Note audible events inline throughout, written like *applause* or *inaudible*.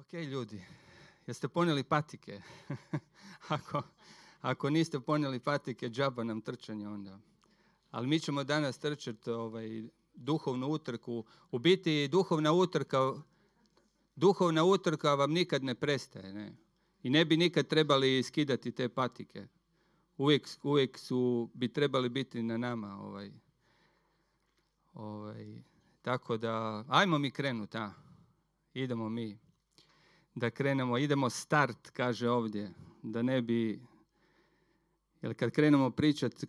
Ok ljudi, jeste ponijeli patike? *laughs* ako, ako niste ponijeli patike, džaba nam trčanje onda. Ali mi ćemo danas trčati ovaj, duhovnu utrku. U biti duhovna utrka, duhovna utrka vam nikad ne prestaje. Ne? I ne bi nikad trebali skidati te patike. Uvijek, uvijek su, bi trebali biti na nama. Ovaj, ovaj. Tako da, ajmo mi krenuti, a? Idemo mi da krenemo, idemo start, kaže ovdje, da ne bi, jer kad krenemo pričati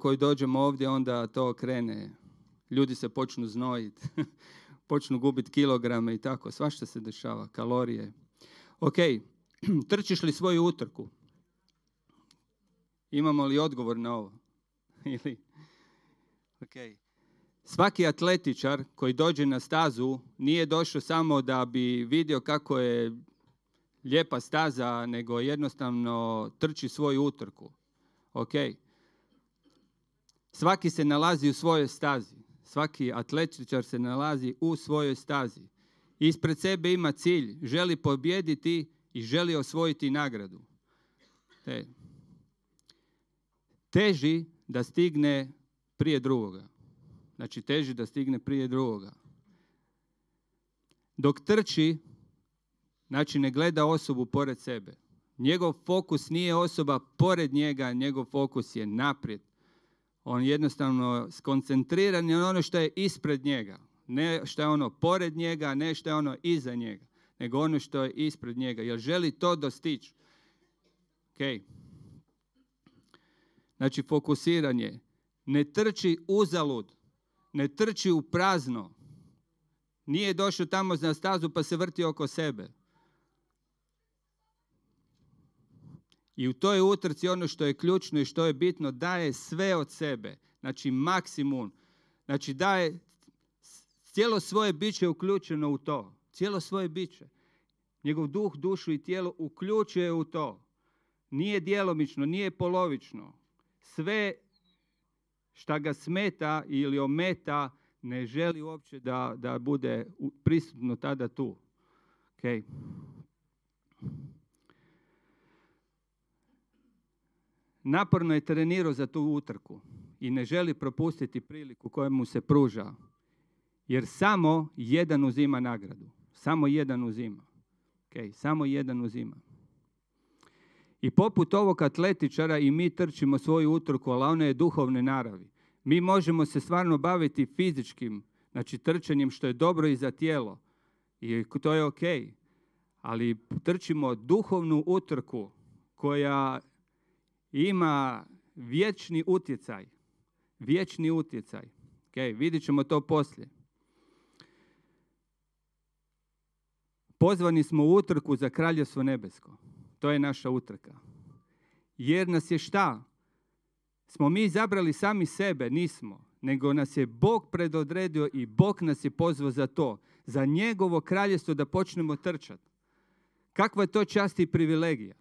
koji, dođemo ovdje, onda to krene. Ljudi se počnu znojiti, *laughs* počnu gubiti kilograme i tako, svašta se dešava, kalorije. Ok, *clears throat* trčiš li svoju utrku? Imamo li odgovor na ovo? *laughs* Ili? Okay. Svaki atletičar koji dođe na stazu nije došao samo da bi vidio kako je lijepa staza, nego jednostavno trči svoju utrku. Svaki se nalazi u svojoj stazi. Svaki atletičar se nalazi u svojoj stazi. Ispred sebe ima cilj. Želi pobjediti i želi osvojiti nagradu. Teži da stigne prije drugoga. Znači teži da stigne prije drugoga. Dok trči, znači ne gleda osobu pored sebe. Njegov fokus nije osoba pored njega, njegov fokus je naprijed. On jednostavno skoncentriran je na ono što je ispred njega. Ne što je ono pored njega, ne što je ono iza njega, nego ono što je ispred njega. Jer želi to dostići. Ok. Znači, fokusiranje. Ne trči uzalud ne trči u prazno. Nije došao tamo na stazu pa se vrti oko sebe. I u toj utrci ono što je ključno i što je bitno, daje sve od sebe. Znači maksimum. Znači daje cijelo svoje biće uključeno u to. Cijelo svoje biće. Njegov duh, dušu i tijelo uključuje u to. Nije djelomično, nije polovično. Sve šta ga smeta ili ometa, ne želi uopće da, da bude prisutno tada tu. Okay. Naporno je trenirao za tu utrku i ne želi propustiti priliku koja mu se pruža, jer samo jedan uzima nagradu. Samo jedan uzima. Okay. Samo jedan uzima. I poput ovog atletičara i mi trčimo svoju utrku, ali ona je duhovne naravi. Mi možemo se stvarno baviti fizičkim, znači trčanjem što je dobro i za tijelo. I to je ok. Ali trčimo duhovnu utrku koja ima vječni utjecaj. Vječni utjecaj. Ok, vidjet ćemo to poslije. Pozvani smo u utrku za kraljevstvo nebesko. To je naša utrka. Jer nas je šta? Smo mi izabrali sami sebe, nismo, nego nas je Bog predodredio i Bog nas je pozvao za to, za njegovo kraljestvo da počnemo trčati. Kakva je to čast i privilegija?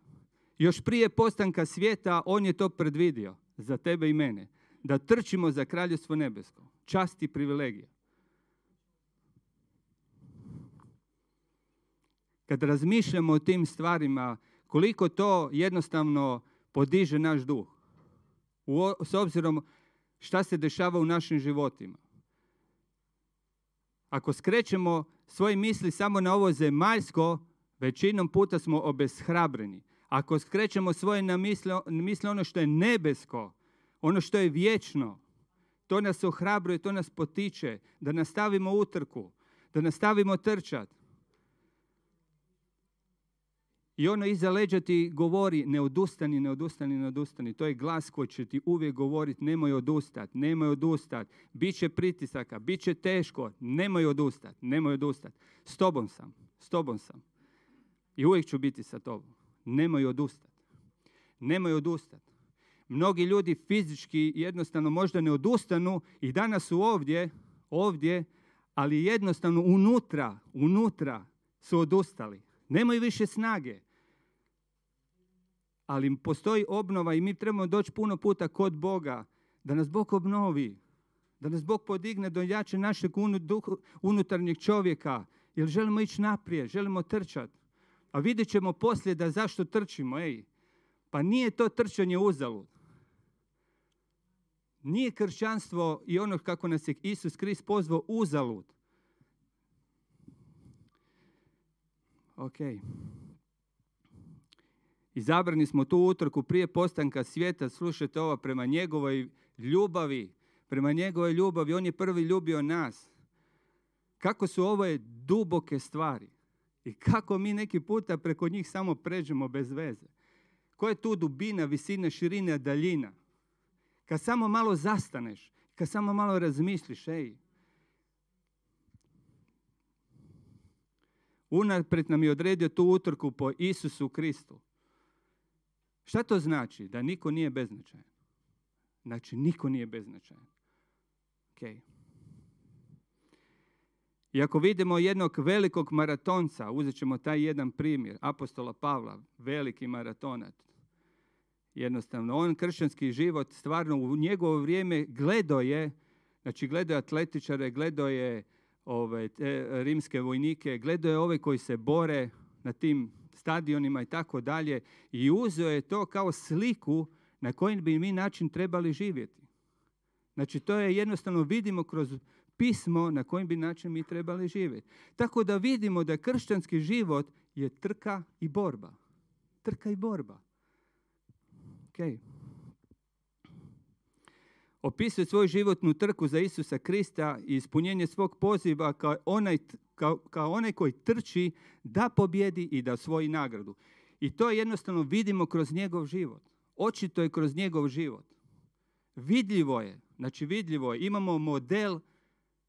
Još prije postanka svijeta on je to predvidio za tebe i mene, da trčimo za kraljestvo nebesko. Čast i privilegija. Kad razmišljamo o tim stvarima, koliko to jednostavno podiže naš duh. U, s obzirom šta se dešava u našim životima. Ako skrećemo svoje misli samo na ovo zemaljsko, većinom puta smo obeshrabreni. Ako skrećemo svoje na misle, misle ono što je nebesko, ono što je vječno, to nas ohrabruje, to nas potiče da nastavimo utrku, da nastavimo trčat. I ono iza leđa ti govori ne odustani, ne odustani, ne odustani. To je glas koji će ti uvijek govoriti nemoj odustat, nemoj odustat. Biće pritisaka, bit će teško, nemoj odustat, nemoj odustat. S tobom sam, s tobom sam. I uvijek ću biti sa tobom. Nemoj odustat. Nemoj odustat. Mnogi ljudi fizički jednostavno možda ne odustanu i danas su ovdje, ovdje, ali jednostavno unutra, unutra su odustali Nemaju više snage. Ali postoji obnova i mi trebamo doći puno puta kod Boga, da nas Bog obnovi, da nas Bog podigne do jače našeg unutarnjeg čovjeka, jer želimo ići naprijed, želimo trčati. A vidjet ćemo poslije da zašto trčimo, ej. Pa nije to trčanje uzalud. Nije kršćanstvo i ono kako nas je Isus Krist pozvao uzalud. ok. Izabrani smo tu utrku prije postanka svijeta, slušajte ovo, prema njegovoj ljubavi, prema njegovoj ljubavi, on je prvi ljubio nas. Kako su ovo duboke stvari i kako mi neki puta preko njih samo pređemo bez veze. Koja je tu dubina, visina, širina, daljina? Kad samo malo zastaneš, kad samo malo razmisliš, ej, unaprijed nam je odredio tu utrku po Isusu Kristu. Šta to znači? Da niko nije beznačajan. Znači, niko nije beznačajan. Okay. I ako vidimo jednog velikog maratonca, uzet ćemo taj jedan primjer, apostola Pavla, veliki maratonat, jednostavno, on kršćanski život, stvarno u njegovo vrijeme gledao je, znači gledao je atletičare, gledao je ove, ovaj, te e, rimske vojnike, gledao je ove koji se bore na tim stadionima i tako dalje i uzeo je to kao sliku na koji bi mi način trebali živjeti. Znači to je jednostavno vidimo kroz pismo na koji bi način mi trebali živjeti. Tako da vidimo da kršćanski život je trka i borba. Trka i borba. Okay opisuje svoju životnu trku za Isusa Krista i ispunjenje svog poziva kao onaj, kao, koji trči da pobjedi i da svoji nagradu. I to jednostavno vidimo kroz njegov život. Očito je kroz njegov život. Vidljivo je, znači vidljivo je, imamo model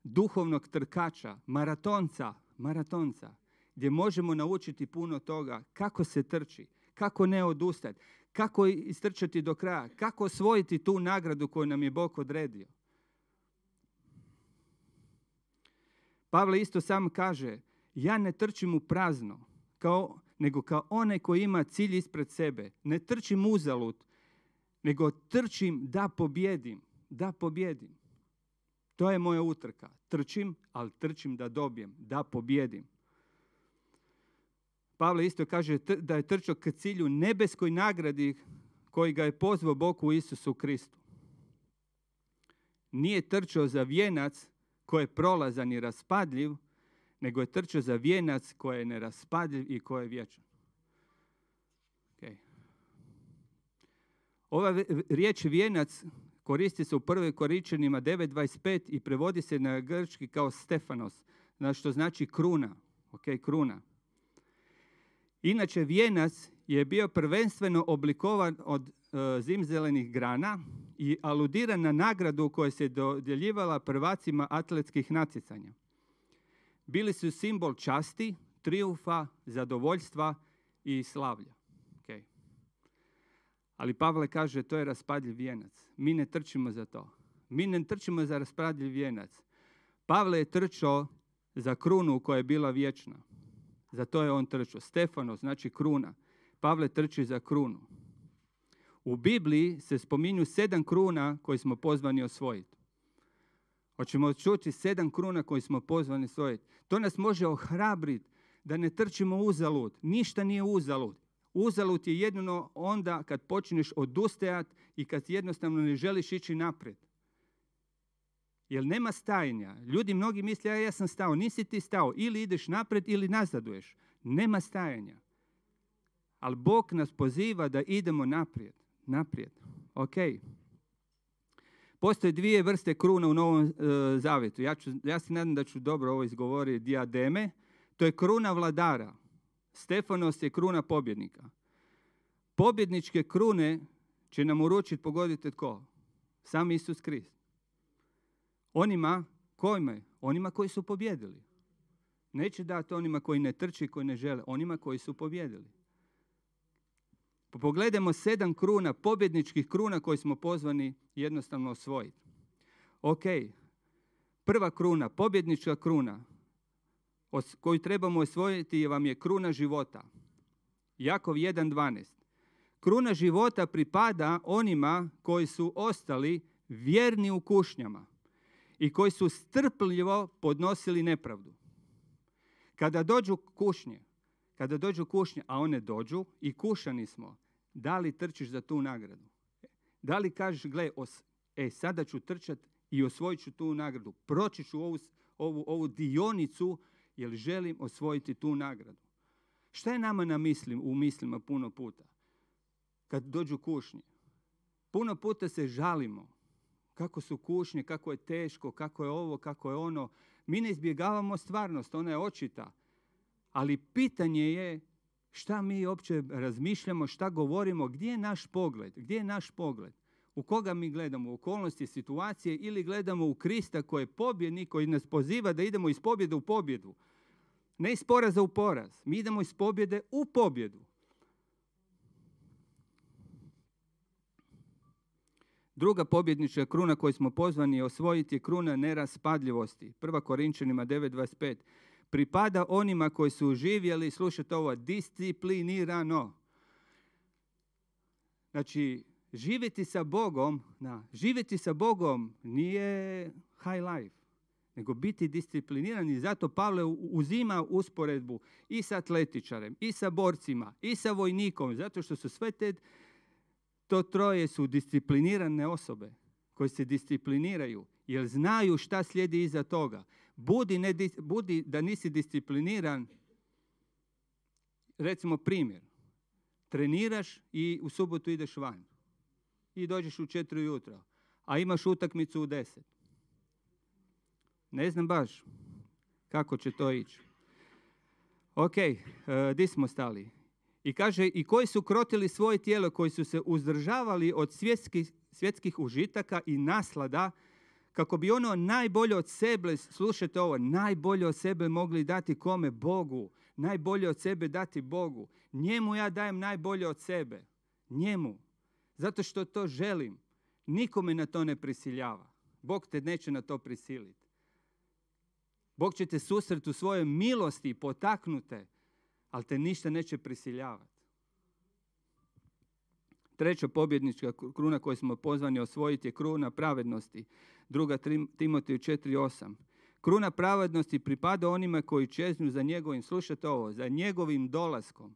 duhovnog trkača, maratonca, maratonca, gdje možemo naučiti puno toga kako se trči, kako ne odustati, kako istrčati do kraja, kako osvojiti tu nagradu koju nam je Bog odredio. Pavle isto sam kaže, ja ne trčim u prazno, kao, nego kao onaj koji ima cilj ispred sebe. Ne trčim uzalud, nego trčim da pobjedim, da pobjedim. To je moja utrka. Trčim, ali trčim da dobijem, da pobjedim. Pavle isto kaže da je trčao k cilju nebeskoj nagradi koji ga je pozvao u Isusu Kristu. Nije trčao za vijenac koji je prolazan i raspadljiv, nego je trčao za vijenac koji je neraspadljiv i koji je vječan. Ova riječ vijenac koristi se u prvoj koričenima 9.25 i prevodi se na grčki kao Stefanos, što znači kruna. Ok, kruna. Inače, vijenac je bio prvenstveno oblikovan od e, zimzelenih grana i aludiran na nagradu koja se dodjeljivala prvacima atletskih natjecanja. Bili su simbol časti, triumfa, zadovoljstva i slavlja. Ali Pavle kaže, to je raspadljiv vijenac. Mi ne trčimo za to. Mi ne trčimo za raspadljiv vijenac. Pavle je trčao za krunu koja je bila vječna. Za to je on trčao. Stefano znači kruna. Pavle trči za krunu. U Bibliji se spominju sedam kruna koji smo pozvani osvojiti. Hoćemo čuti sedam kruna koji smo pozvani osvojiti. To nas može ohrabriti da ne trčimo uzalud. Ništa nije uzalud. Uzalud je jedino onda kad počneš odustajati i kad jednostavno ne želiš ići naprijed. Jer nema stajanja. Ljudi mnogi misle, ja, e, ja sam stao, nisi ti stao. Ili ideš naprijed ili nazaduješ. Nema stajanja. Ali Bog nas poziva da idemo naprijed. Naprijed. Ok. Postoje dvije vrste kruna u Novom e, Zavetu. Ja, ja se nadam da ću dobro ovo izgovoriti. Diademe. To je kruna vladara. Stefanos je kruna pobjednika. Pobjedničke krune će nam uručiti, pogodite tko? Sam Isus Krist. Onima kojima? Onima koji su pobjedili. Neće dati onima koji ne trči, koji ne žele. Onima koji su pobjedili. Pogledajmo sedam kruna, pobjedničkih kruna koji smo pozvani jednostavno osvojiti. Ok, prva kruna, pobjednička kruna koju trebamo osvojiti vam je kruna života. Jakov 1.12. Kruna života pripada onima koji su ostali vjerni u kušnjama i koji su strpljivo podnosili nepravdu. Kada dođu kušnje, kada dođu kušnje, a one dođu i kušani smo, da li trčiš za tu nagradu? Da li kažeš, gle, e, sada ću trčat i osvojit ću tu nagradu. Proći ću ovu, ovu, ovu dionicu jer želim osvojiti tu nagradu. Šta je nama na mislim, u mislima puno puta? Kad dođu kušnje. Puno puta se žalimo kako su kušnje, kako je teško, kako je ovo, kako je ono. Mi ne izbjegavamo stvarnost, ona je očita. Ali pitanje je šta mi uopće razmišljamo, šta govorimo, gdje je naš pogled, gdje je naš pogled. U koga mi gledamo, u okolnosti situacije ili gledamo u Krista koji je pobjednik, koji nas poziva da idemo iz pobjede u pobjedu. Ne iz poraza u poraz, mi idemo iz pobjede u pobjedu. Druga pobjednička kruna koju smo pozvani osvojiti je kruna neraspadljivosti. Prva Korinčanima 9.25. Pripada onima koji su živjeli, slušajte ovo, disciplinirano. Znači, živjeti sa Bogom, na, živjeti sa Bogom nije high life, nego biti discipliniran i zato Pavle uzima usporedbu i sa atletičarem, i sa borcima, i sa vojnikom, zato što su sve te to troje su disciplinirane osobe koje se discipliniraju jer znaju šta slijedi iza toga. Budi, ne, budi da nisi discipliniran, recimo primjer, treniraš i u subotu ideš van i dođeš u četiri jutra, a imaš utakmicu u deset. Ne znam baš kako će to ići. Ok, uh, di smo stali? I kaže, i koji su krotili svoje tijelo, koji su se uzdržavali od svjetskih, užitaka i naslada, kako bi ono najbolje od sebe, slušajte ovo, najbolje od sebe mogli dati kome? Bogu. Najbolje od sebe dati Bogu. Njemu ja dajem najbolje od sebe. Njemu. Zato što to želim. Nikome na to ne prisiljava. Bog te neće na to prisiliti. Bog će te susret u svojoj milosti potaknute ali te ništa neće prisiljavati. Treća pobjednička kruna koju smo pozvani osvojiti je kruna pravednosti. Druga Timoteju 4.8. Kruna pravednosti pripada onima koji čeznu za njegovim, slušajte ovo, za njegovim dolaskom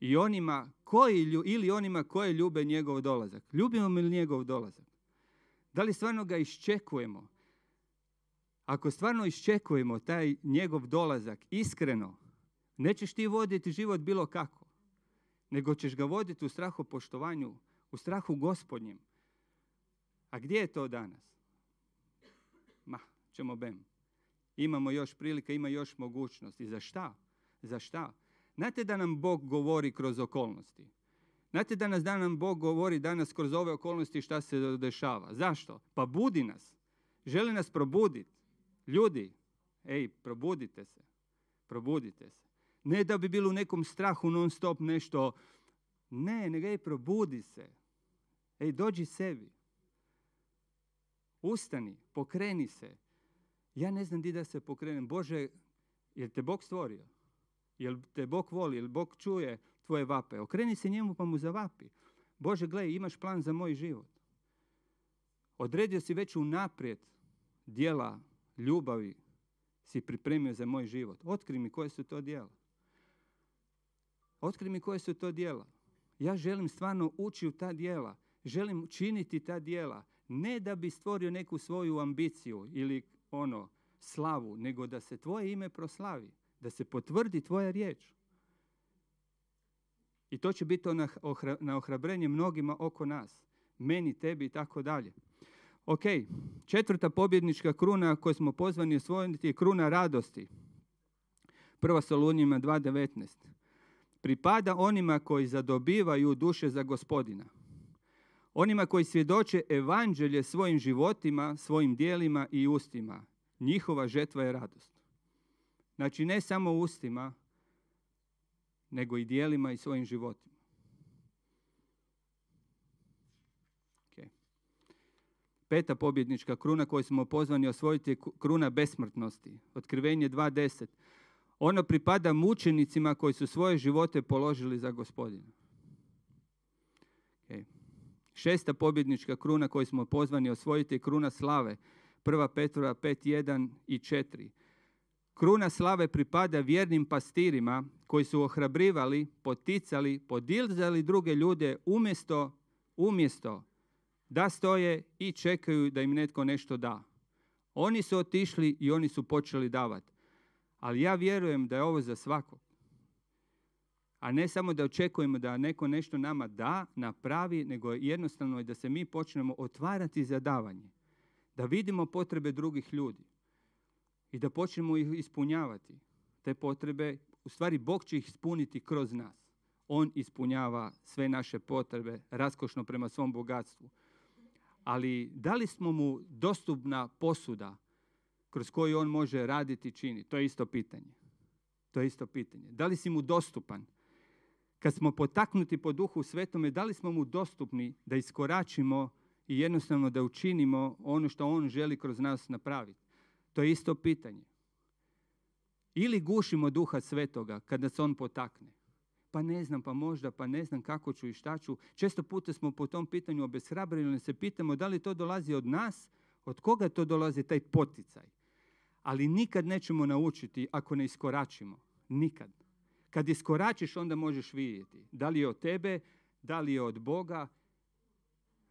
i onima koji, ili onima koji ljube njegov dolazak. Ljubimo li njegov dolazak? Da li stvarno ga iščekujemo? Ako stvarno iščekujemo taj njegov dolazak iskreno, Nećeš ti voditi život bilo kako, nego ćeš ga voditi u strahu poštovanju, u strahu gospodnjem. A gdje je to danas? Ma, ćemo bem. Imamo još prilike, ima još mogućnosti. Za šta? Za šta? Znate da nam Bog govori kroz okolnosti. Znate da nas da nam Bog govori danas kroz ove okolnosti šta se dešava. Zašto? Pa budi nas. Želi nas probuditi. Ljudi, ej, probudite se. Probudite se. Ne da bi bilo u nekom strahu non stop nešto. Ne, nego ej, probudi se. Ej, dođi sebi. Ustani, pokreni se. Ja ne znam di da se pokrenem. Bože, jel te Bog stvorio? Jel te Bog voli? Jel Bog čuje tvoje vape? Okreni se njemu pa mu zavapi. Bože, gle, imaš plan za moj život. Odredio si već unaprijed dijela ljubavi si pripremio za moj život. Otkri mi koje su to dijela. Otkri mi koje su to dijela. Ja želim stvarno ući u ta dijela. Želim činiti ta dijela. Ne da bi stvorio neku svoju ambiciju ili ono, slavu, nego da se tvoje ime proslavi. Da se potvrdi tvoja riječ. I to će biti na, na ohrabrenje mnogima oko nas. Meni, tebi i tako dalje. Ok, četvrta pobjednička kruna koju smo pozvani osvojiti je kruna radosti. Prva Solunjima 2.19 pripada onima koji zadobivaju duše za gospodina. Onima koji svjedoče evanđelje svojim životima, svojim dijelima i ustima. Njihova žetva je radost. Znači ne samo ustima, nego i dijelima i svojim životima. Peta pobjednička kruna koju smo pozvani osvojiti je kruna besmrtnosti. Otkrivenje 2.10. Ono pripada mučenicima koji su svoje živote položili za gospodina. Okay. Šesta pobjednička kruna koju smo pozvani osvojiti je kruna slave. Prva Petrova 5.1 i 4. Kruna slave pripada vjernim pastirima koji su ohrabrivali, poticali, podilzali druge ljude umjesto, umjesto da stoje i čekaju da im netko nešto da. Oni su otišli i oni su počeli davati. Ali ja vjerujem da je ovo za svakog. A ne samo da očekujemo da neko nešto nama da, napravi, nego jednostavno je da se mi počnemo otvarati za davanje. Da vidimo potrebe drugih ljudi i da počnemo ih ispunjavati. Te potrebe, u stvari Bog će ih ispuniti kroz nas. On ispunjava sve naše potrebe raskošno prema svom bogatstvu. Ali da li smo mu dostupna posuda kroz koji on može raditi i činiti? To je isto pitanje. To je isto pitanje. Da li si mu dostupan? Kad smo potaknuti po duhu svetome, da li smo mu dostupni da iskoračimo i jednostavno da učinimo ono što on želi kroz nas napraviti? To je isto pitanje. Ili gušimo duha svetoga kada se on potakne. Pa ne znam, pa možda, pa ne znam kako ću i šta ću. Često puta smo po tom pitanju obeshrabrili, ne se pitamo da li to dolazi od nas, od koga to dolazi taj poticaj ali nikad nećemo naučiti ako ne iskoračimo. Nikad. Kad iskoračiš, onda možeš vidjeti. Da li je od tebe, da li je od Boga,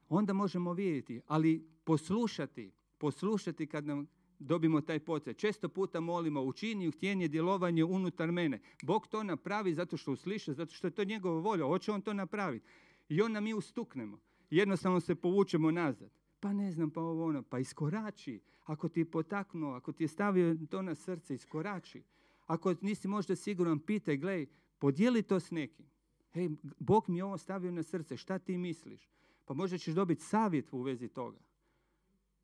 onda možemo vidjeti. Ali poslušati, poslušati kad nam dobimo taj potreb. Često puta molimo, učini htjenje djelovanje unutar mene. Bog to napravi zato što usliša, zato što je to njegova volja. Hoće on to napraviti. I onda mi ustuknemo. Jednostavno se povučemo nazad pa ne znam, pa ovo ono, pa iskorači. Ako ti je potaknuo, ako ti je stavio to na srce, iskorači. Ako nisi možda siguran, pitaj, glej, podijeli to s nekim. Hej, Bog mi je ovo stavio na srce, šta ti misliš? Pa možda ćeš dobiti savjet u vezi toga.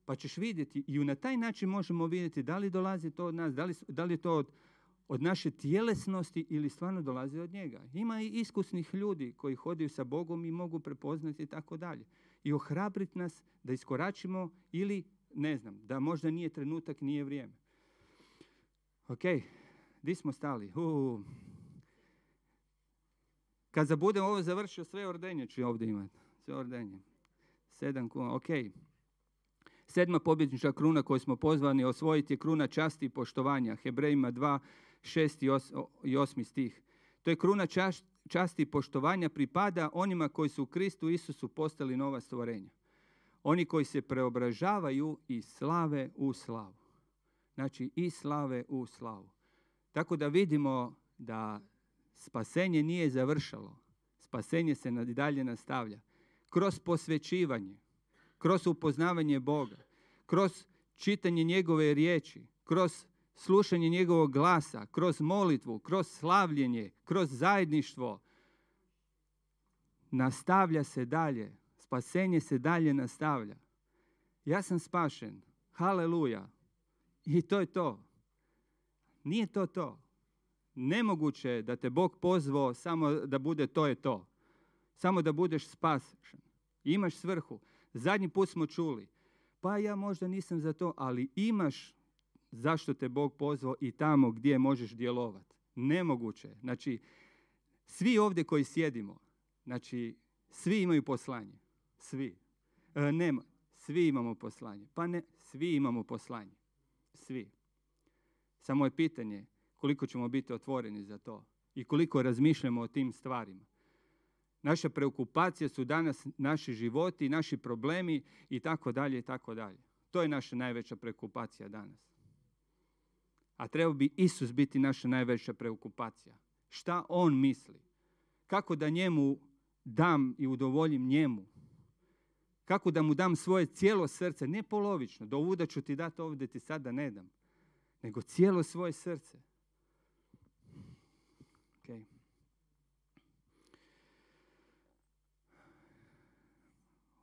Pa ćeš vidjeti i na taj način možemo vidjeti da li dolazi to od nas, da li, da li je to od, od naše tjelesnosti ili stvarno dolazi od njega. Ima i iskusnih ljudi koji hodaju sa Bogom i mogu prepoznati i tako dalje i ohrabrit nas da iskoračimo ili ne znam, da možda nije trenutak, nije vrijeme. Ok, di smo stali? Uh. Kad zabudem ovo završio, sve ordenje ću ovdje imati. Sve ordenje. Sedam kuna, ok. Sedma pobjednička kruna koju smo pozvani osvojiti je kruna časti i poštovanja. Hebrejima 2, 6 i 8 stih. To je kruna čast, časti i poštovanja pripada onima koji su u Kristu Isusu postali nova stvorenja. Oni koji se preobražavaju i slave u slavu. Znači i slave u slavu. Tako da vidimo da spasenje nije završalo. Spasenje se i dalje nastavlja. Kroz posvećivanje, kroz upoznavanje Boga, kroz čitanje njegove riječi, kroz slušanje njegovog glasa, kroz molitvu, kroz slavljenje, kroz zajedništvo, nastavlja se dalje. Spasenje se dalje nastavlja. Ja sam spašen. Haleluja. I to je to. Nije to to. Nemoguće je da te Bog pozvao samo da bude to je to. Samo da budeš spašen. Imaš svrhu. Zadnji put smo čuli. Pa ja možda nisam za to, ali imaš zašto te Bog pozvao i tamo gdje možeš djelovati. Nemoguće. Znači, svi ovdje koji sjedimo, znači, svi imaju poslanje. Svi. E, nema. Svi imamo poslanje. Pa ne, svi imamo poslanje. Svi. Samo je pitanje koliko ćemo biti otvoreni za to i koliko razmišljamo o tim stvarima. Naša preokupacija su danas naši životi, naši problemi i tako dalje i tako dalje. To je naša najveća preokupacija danas. A treba bi Isus biti naša najveća preokupacija. Šta On misli? Kako da njemu dam i udovoljim njemu? Kako da mu dam svoje cijelo srce? Ne polovično, do ovuda ću ti dati ovdje ti sada ne dam. Nego cijelo svoje srce.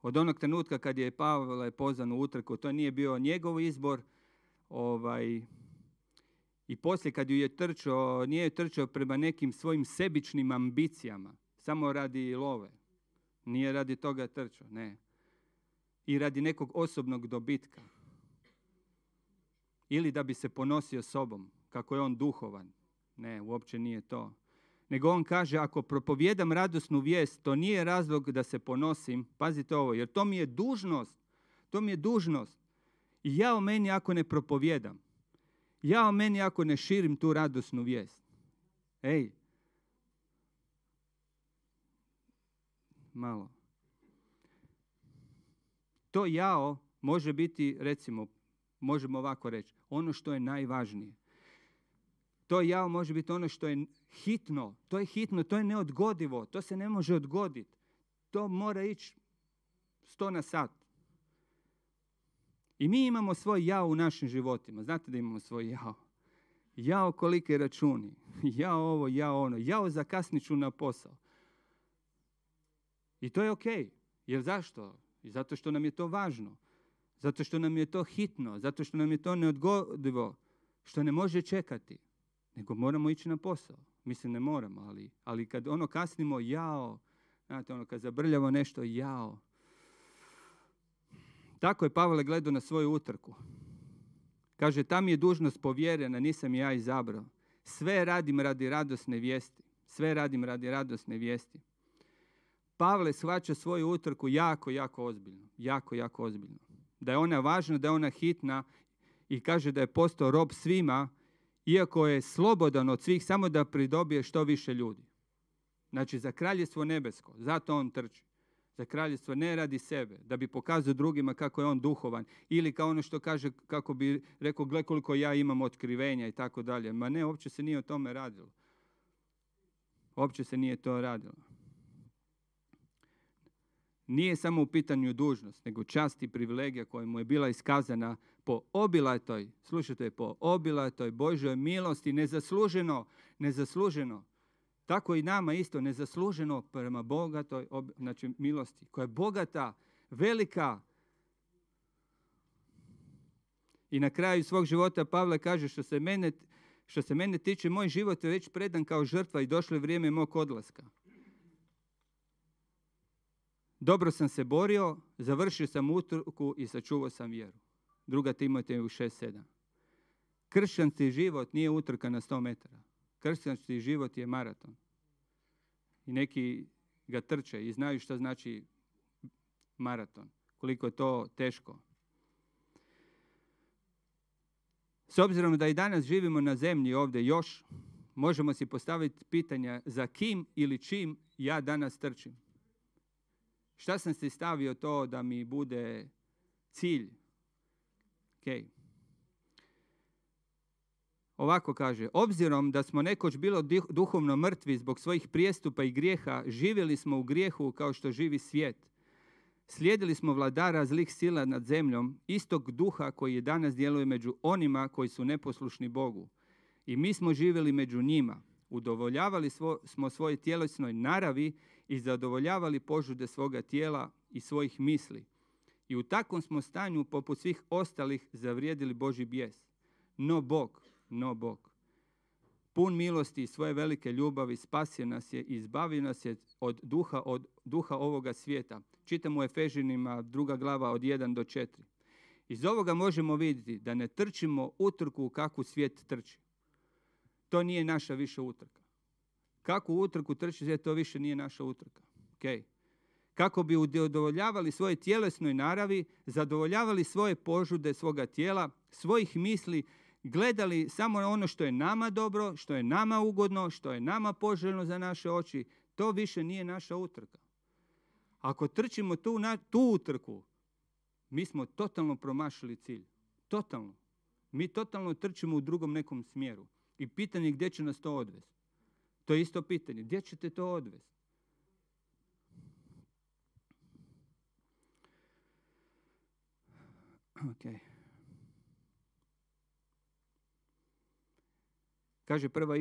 Od onog trenutka kad je Pavla je pozvan u utrku, to nije bio njegov izbor, ovaj, i poslije kad ju je trčao, nije je trčao prema nekim svojim sebičnim ambicijama, samo radi love. Nije radi toga trčao, ne. I radi nekog osobnog dobitka. Ili da bi se ponosio sobom, kako je on duhovan. Ne, uopće nije to. Nego on kaže, ako propovjedam radosnu vijest, to nije razlog da se ponosim. Pazite ovo, jer to mi je dužnost. To mi je dužnost. I ja o meni ako ne propovjedam ja o meni ako ne širim tu radosnu vijest. Ej, malo. To jao može biti, recimo, možemo ovako reći, ono što je najvažnije. To jao može biti ono što je hitno, to je hitno, to je neodgodivo, to se ne može odgoditi. To mora ići sto na sat. I mi imamo svoj jao u našim životima. Znate da imamo svoj jao. Jao kolike računi. *laughs* Jao ovo, jao ono. Jao zakasniću ću na posao. I to je ok. Jer zašto? I zato što nam je to važno. Zato što nam je to hitno. Zato što nam je to neodgodivo. Što ne može čekati. Nego moramo ići na posao. Mislim, ne moramo, ali, ali kad ono kasnimo, jao, znate, ono, kad zabrljamo nešto, jao, tako je Pavle gledao na svoju utrku. Kaže, tam je dužnost povjerena, nisam ja izabrao. Sve radim radi radosne vijesti. Sve radim radi radosne vijesti. Pavle shvaća svoju utrku jako, jako ozbiljno. Jako, jako ozbiljno. Da je ona važna, da je ona hitna i kaže da je postao rob svima, iako je slobodan od svih, samo da pridobije što više ljudi. Znači, za kraljestvo nebesko. Zato on trči za kraljevstvo ne radi sebe, da bi pokazao drugima kako je on duhovan ili kao ono što kaže kako bi rekao gle koliko ja imam otkrivenja i tako dalje. Ma ne, uopće se nije o tome radilo. Uopće se nije to radilo. Nije samo u pitanju dužnost, nego čast i privilegija koja mu je bila iskazana po obilatoj, slušajte, po obilatoj Božoj milosti, nezasluženo, nezasluženo. Tako i nama isto nezasluženo prema bogatoj znači, milosti, koja je bogata, velika. I na kraju svog života Pavle kaže što se mene, što se mene tiče, moj život je već predan kao žrtva i došlo je vrijeme mog odlaska. Dobro sam se borio, završio sam utrku i sačuvao sam vjeru. Druga Timoteju 6.7. Kršćanski život nije utrka na 100 metara. Kršćanski život je maraton. I neki ga trče i znaju što znači maraton. Koliko je to teško. S obzirom da i danas živimo na zemlji ovdje još, možemo si postaviti pitanja za kim ili čim ja danas trčim. Šta sam si stavio to da mi bude cilj? Okay. Ovako kaže, obzirom da smo nekoć bilo duhovno mrtvi zbog svojih prijestupa i grijeha, živjeli smo u grijehu kao što živi svijet. Slijedili smo vladara zlih sila nad zemljom, istog duha koji je danas djeluje među onima koji su neposlušni Bogu. I mi smo živjeli među njima. Udovoljavali smo svojoj tjelesnoj naravi i zadovoljavali požude svoga tijela i svojih misli. I u takvom smo stanju, poput svih ostalih, zavrijedili Boži bijes. No Bog, no Bog. Pun milosti i svoje velike ljubavi spasio nas je i izbavio nas je od duha, od duha ovoga svijeta. Čitamo u Efežinima druga glava od 1 do 4. Iz ovoga možemo vidjeti da ne trčimo utrku kakvu svijet trči. To nije naša više utrka. Kako utrku trči to više nije naša utrka. Okay. Kako bi udovoljavali svoje tjelesnoj naravi, zadovoljavali svoje požude svoga tijela, svojih misli, gledali samo ono što je nama dobro, što je nama ugodno, što je nama poželjno za naše oči, to više nije naša utrka. Ako trčimo tu, na, tu utrku, mi smo totalno promašili cilj. Totalno. Mi totalno trčimo u drugom nekom smjeru. I pitanje je gdje će nas to odvesti. To je isto pitanje. Gdje ćete to odvesti? Okay. Kaže prva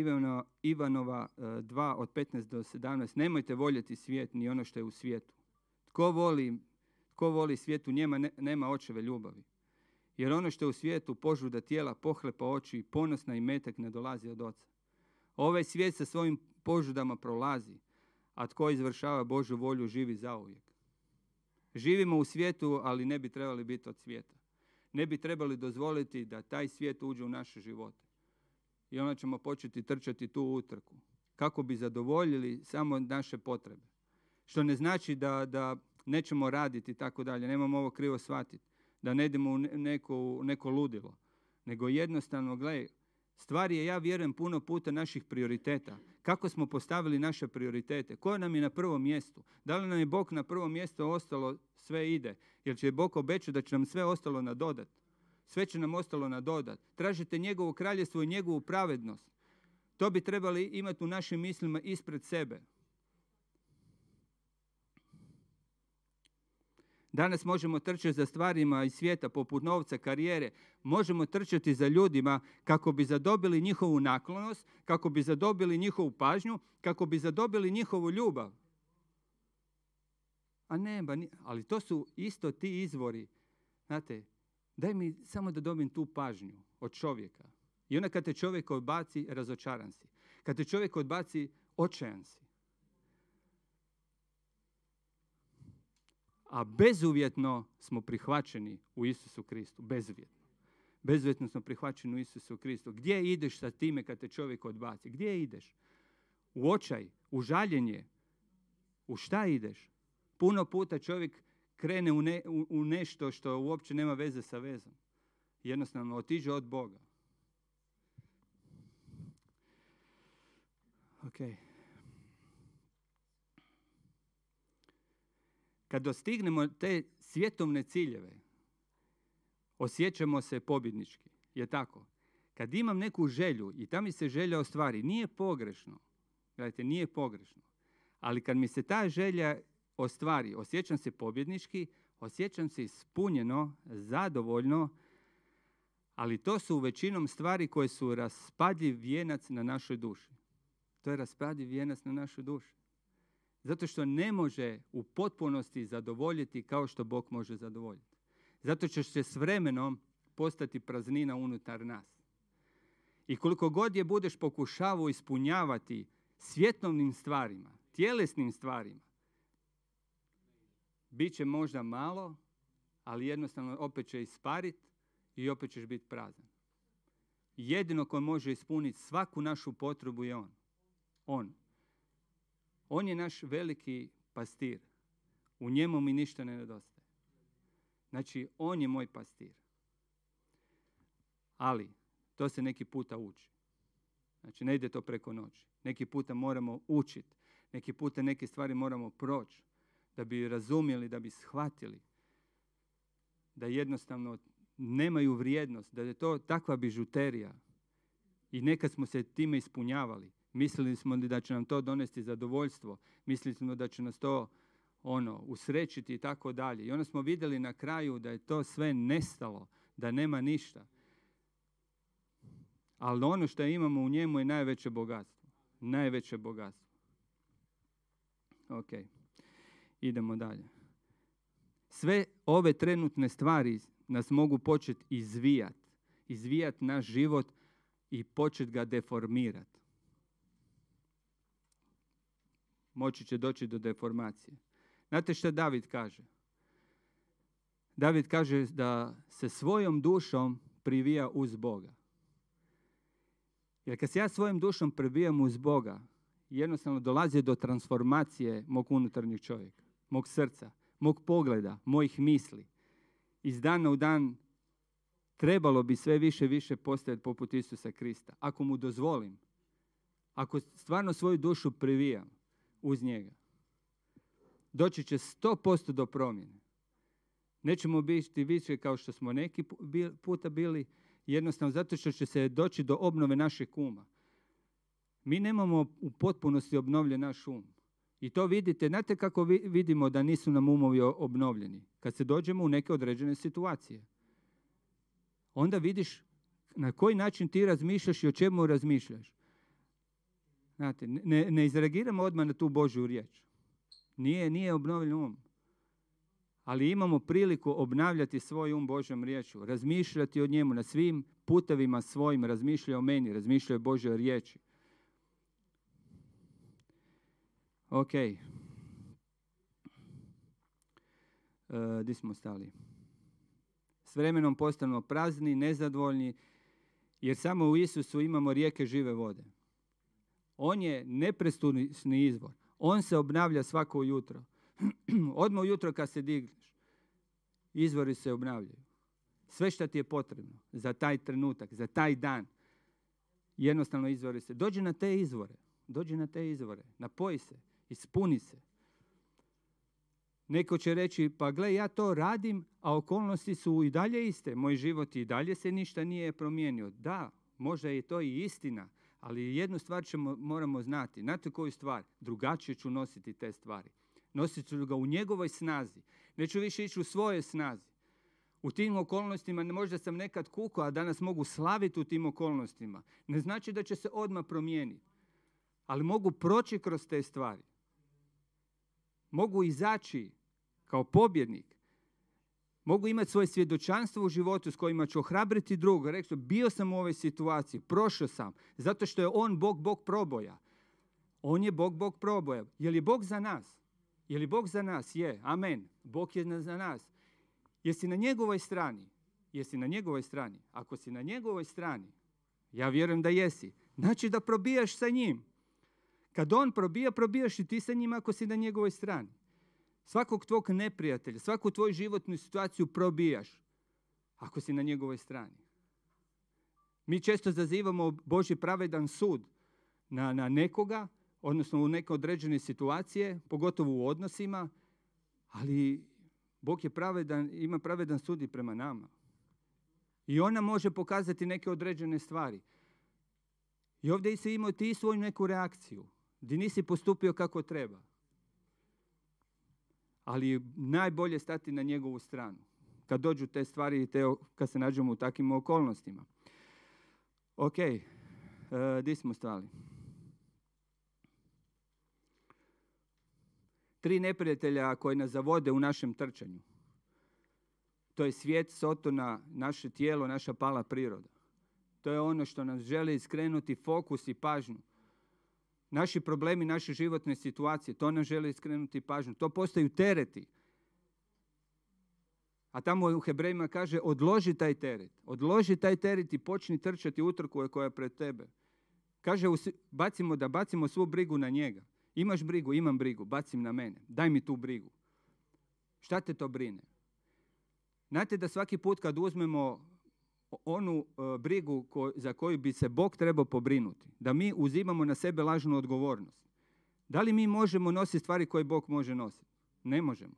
Ivanova 2 e, od 15 do 17, nemojte voljeti svijet ni ono što je u svijetu. Tko voli, tko voli svijetu njema, nema očeve ljubavi. Jer ono što je u svijetu požuda tijela, pohlepa oči, ponosna i metak ne dolazi od oca. Ovaj svijet sa svojim požudama prolazi, a tko izvršava Božu volju živi zauvijek. Živimo u svijetu, ali ne bi trebali biti od svijeta. Ne bi trebali dozvoliti da taj svijet uđe u naše živote i onda ćemo početi trčati tu utrku kako bi zadovoljili samo naše potrebe. Što ne znači da, da nećemo raditi i tako dalje, nemamo ovo krivo shvatiti, da ne idemo u neko, neko ludilo, nego jednostavno, gle. stvar je, ja vjerujem, puno puta naših prioriteta. Kako smo postavili naše prioritete? Ko nam je na prvom mjestu? Da li nam je Bog na prvom mjestu ostalo sve ide? Jer će Bog obećati da će nam sve ostalo nadodati? Sve će nam ostalo nadodat. Tražite njegovo kraljestvo i njegovu pravednost. To bi trebali imati u našim mislima ispred sebe. Danas možemo trčati za stvarima iz svijeta poput novca, karijere. Možemo trčati za ljudima kako bi zadobili njihovu naklonost, kako bi zadobili njihovu pažnju, kako bi zadobili njihovu ljubav. A ne, ali to su isto ti izvori. Znate, daj mi samo da dobim tu pažnju od čovjeka. I onda kad te čovjek odbaci, razočaran si. Kad te čovjek odbaci, očajan si. A bezuvjetno smo prihvaćeni u Isusu Kristu. Bezuvjetno. Bezuvjetno smo prihvaćeni u Isusu Kristu. Gdje ideš sa time kad te čovjek odbaci? Gdje ideš? U očaj, u žaljenje. U šta ideš? Puno puta čovjek krene u, u, u nešto što uopće nema veze sa vezom. Jednostavno, otiže od Boga. Ok. Kad dostignemo te svjetovne ciljeve, osjećamo se pobjednički. Je tako? Kad imam neku želju i ta mi se želja ostvari, nije pogrešno. Gledajte, nije pogrešno. Ali kad mi se ta želja stvari, Osjećam se pobjednički, osjećam se ispunjeno, zadovoljno, ali to su u većinom stvari koje su raspadljiv vijenac na našoj duši. To je raspadljiv vijenac na našoj duši. Zato što ne može u potpunosti zadovoljiti kao što Bog može zadovoljiti. Zato što će s vremenom postati praznina unutar nas. I koliko god je budeš pokušavao ispunjavati svjetovnim stvarima, tjelesnim stvarima, Bit će možda malo, ali jednostavno opet će isparit i opet ćeš biti prazan. Jedino ko može ispuniti svaku našu potrebu je on. On. On je naš veliki pastir. U njemu mi ništa ne nedostaje. Znači, on je moj pastir. Ali, to se neki puta uči. Znači, ne ide to preko noći. Neki puta moramo učiti. Neki puta neke stvari moramo proći da bi razumjeli, da bi shvatili da jednostavno nemaju vrijednost, da je to takva bižuterija. I nekad smo se time ispunjavali. Mislili smo da će nam to donesti zadovoljstvo, mislili smo da će nas to ono, usrećiti i tako dalje. I onda smo vidjeli na kraju da je to sve nestalo, da nema ništa. Ali ono što imamo u njemu je najveće bogatstvo. Najveće bogatstvo. Ok idemo dalje. Sve ove trenutne stvari nas mogu početi izvijat, izvijat naš život i počet ga deformirati. Moći će doći do deformacije. Znate što David kaže? David kaže da se svojom dušom privija uz Boga. Jer kad se ja svojom dušom privijam uz Boga, jednostavno dolazi do transformacije mog unutarnjeg čovjeka mog srca, mog pogleda, mojih misli. Iz dana u dan trebalo bi sve više i više postajati poput Isusa Krista. Ako mu dozvolim, ako stvarno svoju dušu privijam uz njega, doći će 100% do promjene. Nećemo biti više kao što smo neki puta bili, jednostavno zato što će se doći do obnove našeg uma. Mi nemamo u potpunosti obnovljen naš um. I to vidite, znate kako vidimo da nisu nam umovi obnovljeni? Kad se dođemo u neke određene situacije. Onda vidiš na koji način ti razmišljaš i o čemu razmišljaš. Znate, ne, ne izreagiramo odmah na tu Božju riječ. Nije, nije obnovljen um. Ali imamo priliku obnavljati svoj um Božjom riječu, razmišljati o njemu na svim putevima svojim, razmišlja o meni, razmišljaj o Božjoj riječi. Ok. Uh, smo stali? S vremenom postanemo prazni, nezadovoljni, jer samo u Isusu imamo rijeke žive vode. On je neprestudni izvor. On se obnavlja svako jutro. *clears throat* Odmah ujutro kad se digneš, izvori se obnavljaju. Sve što ti je potrebno za taj trenutak, za taj dan, jednostavno izvori se. Dođi na te izvore. Dođi na te izvore. Napoji se. Ispuni se. Neko će reći, pa gle, ja to radim, a okolnosti su i dalje iste. Moj život i dalje se ništa nije promijenio. Da, možda je to i istina, ali jednu stvar ćemo, moramo znati. Znate koju stvar? Drugačije ću nositi te stvari. Nosit ću ga u njegovoj snazi. Neću više ići u svoje snazi. U tim okolnostima možda sam nekad kuko, a danas mogu slaviti u tim okolnostima. Ne znači da će se odmah promijeniti. Ali mogu proći kroz te stvari mogu izaći kao pobjednik, mogu imati svoje svjedočanstvo u životu s kojima ću ohrabriti drugo. su, bio sam u ovoj situaciji, prošao sam, zato što je on Bog, Bog proboja. On je Bog, Bog proboja. Je li Bog za nas? Je li Bog za nas? Je. Amen. Bog je za nas. Jesi na njegovoj strani? Jesi na njegovoj strani? Ako si na njegovoj strani, ja vjerujem da jesi, znači da probijaš sa njim. Kad on probija, probijaš i ti sa njima ako si na njegovoj strani. Svakog tvog neprijatelja, svaku tvoju životnu situaciju probijaš ako si na njegovoj strani. Mi često zazivamo Boži pravedan sud na, na nekoga, odnosno u neke određene situacije, pogotovo u odnosima, ali Bog je pravedan, ima pravedan sud i prema nama. I ona može pokazati neke određene stvari. I ovdje se imao ti svoju neku reakciju. Di nisi postupio kako treba. Ali najbolje stati na njegovu stranu. Kad dođu te stvari i te, kad se nađemo u takvim okolnostima. Ok, e, di smo stali? Tri neprijatelja koji nas zavode u našem trčanju. To je svijet, sotona, naše tijelo, naša pala priroda. To je ono što nam želi skrenuti fokus i pažnju naši problemi, naše životne situacije, to nam želi iskrenuti pažnju. To postaju tereti. A tamo u Hebrejima kaže odloži taj teret. Odloži taj teret i počni trčati utrku koja je pred tebe. Kaže bacimo da bacimo svu brigu na njega. Imaš brigu, imam brigu, bacim na mene. Daj mi tu brigu. Šta te to brine? Znate da svaki put kad uzmemo onu e, brigu za koju bi se Bog trebao pobrinuti, da mi uzimamo na sebe lažnu odgovornost. Da li mi možemo nositi stvari koje Bog može nositi? Ne možemo.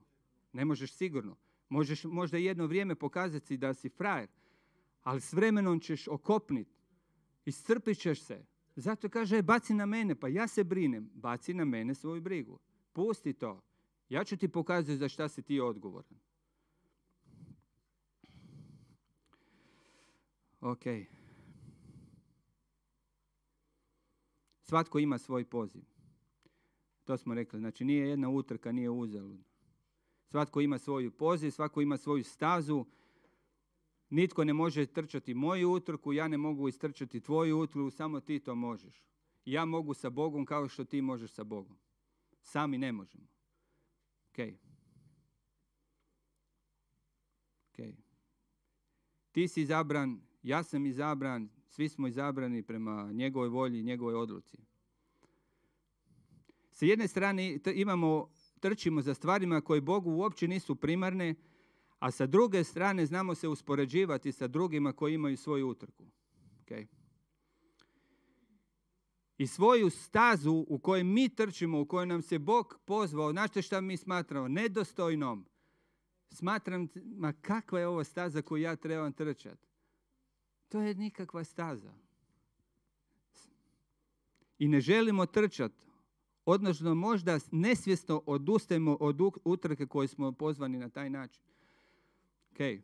Ne možeš sigurno. Možeš možda jedno vrijeme pokazati da si frajer, ali s vremenom ćeš okopnit, iscrpit ćeš se. Zato kaže, e, baci na mene, pa ja se brinem. Baci na mene svoju brigu. Pusti to. Ja ću ti pokazati za šta si ti odgovoran. Ok. Svatko ima svoj poziv. To smo rekli. Znači nije jedna utrka, nije uzalud. Svatko ima svoju poziv, svatko ima svoju stazu. Nitko ne može trčati moju utrku, ja ne mogu istrčati tvoju utrku, samo ti to možeš. Ja mogu sa Bogom kao što ti možeš sa Bogom. Sami ne možemo. Ok. Ok. Ti si zabran ja sam izabran, svi smo izabrani prema njegovoj volji i njegovoj odluci. Sa jedne strane imamo, trčimo za stvarima koje Bogu uopće nisu primarne, a sa druge strane znamo se uspoređivati sa drugima koji imaju svoju utrku. Okay. I svoju stazu u kojoj mi trčimo, u kojoj nam se Bog pozvao, znate šta mi smatramo? Nedostojnom. Smatram, ma kakva je ovo staza koju ja trebam trčati? To je nikakva staza. I ne želimo trčati. Odnosno možda nesvjesno odustajemo od utrke koje smo pozvani na taj način. Okay.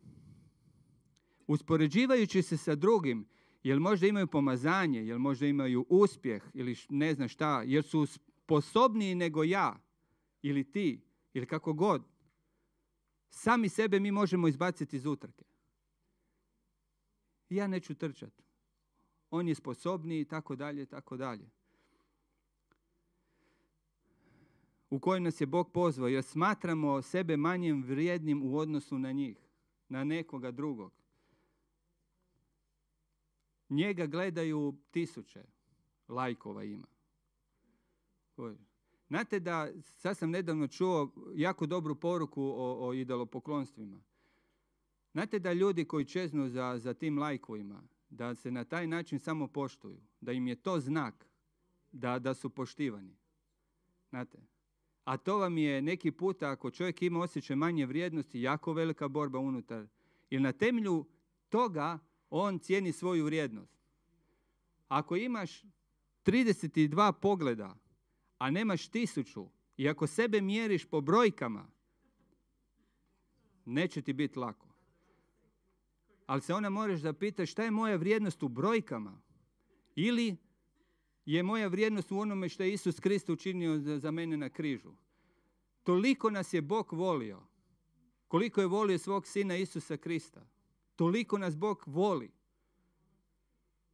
Uspoređivajući se sa drugim, jel možda imaju pomazanje, jel možda imaju uspjeh ili ne znam šta, jer su sposobniji nego ja ili ti ili kako god. Sami sebe mi možemo izbaciti iz utrke ja neću trčati. On je sposobniji i tako dalje, tako dalje. U kojem nas je Bog pozvao, jer smatramo sebe manjem vrijednim u odnosu na njih, na nekoga drugog. Njega gledaju tisuće, lajkova ima. Znate da, sad sam nedavno čuo jako dobru poruku o, o idolopoklonstvima. Znate da ljudi koji čeznu za, za tim lajkovima, da se na taj način samo poštuju, da im je to znak da, da su poštivani. Znate? A to vam je neki puta, ako čovjek ima osjećaj manje vrijednosti, jako velika borba unutar. Jer na temelju toga on cijeni svoju vrijednost. Ako imaš 32 pogleda, a nemaš tisuću, i ako sebe mjeriš po brojkama, neće ti biti lako ali se ona moraš zapitati šta je moja vrijednost u brojkama ili je moja vrijednost u onome što je Isus Krist učinio za, mene na križu. Toliko nas je Bog volio, koliko je volio svog sina Isusa Krista. Toliko nas Bog voli.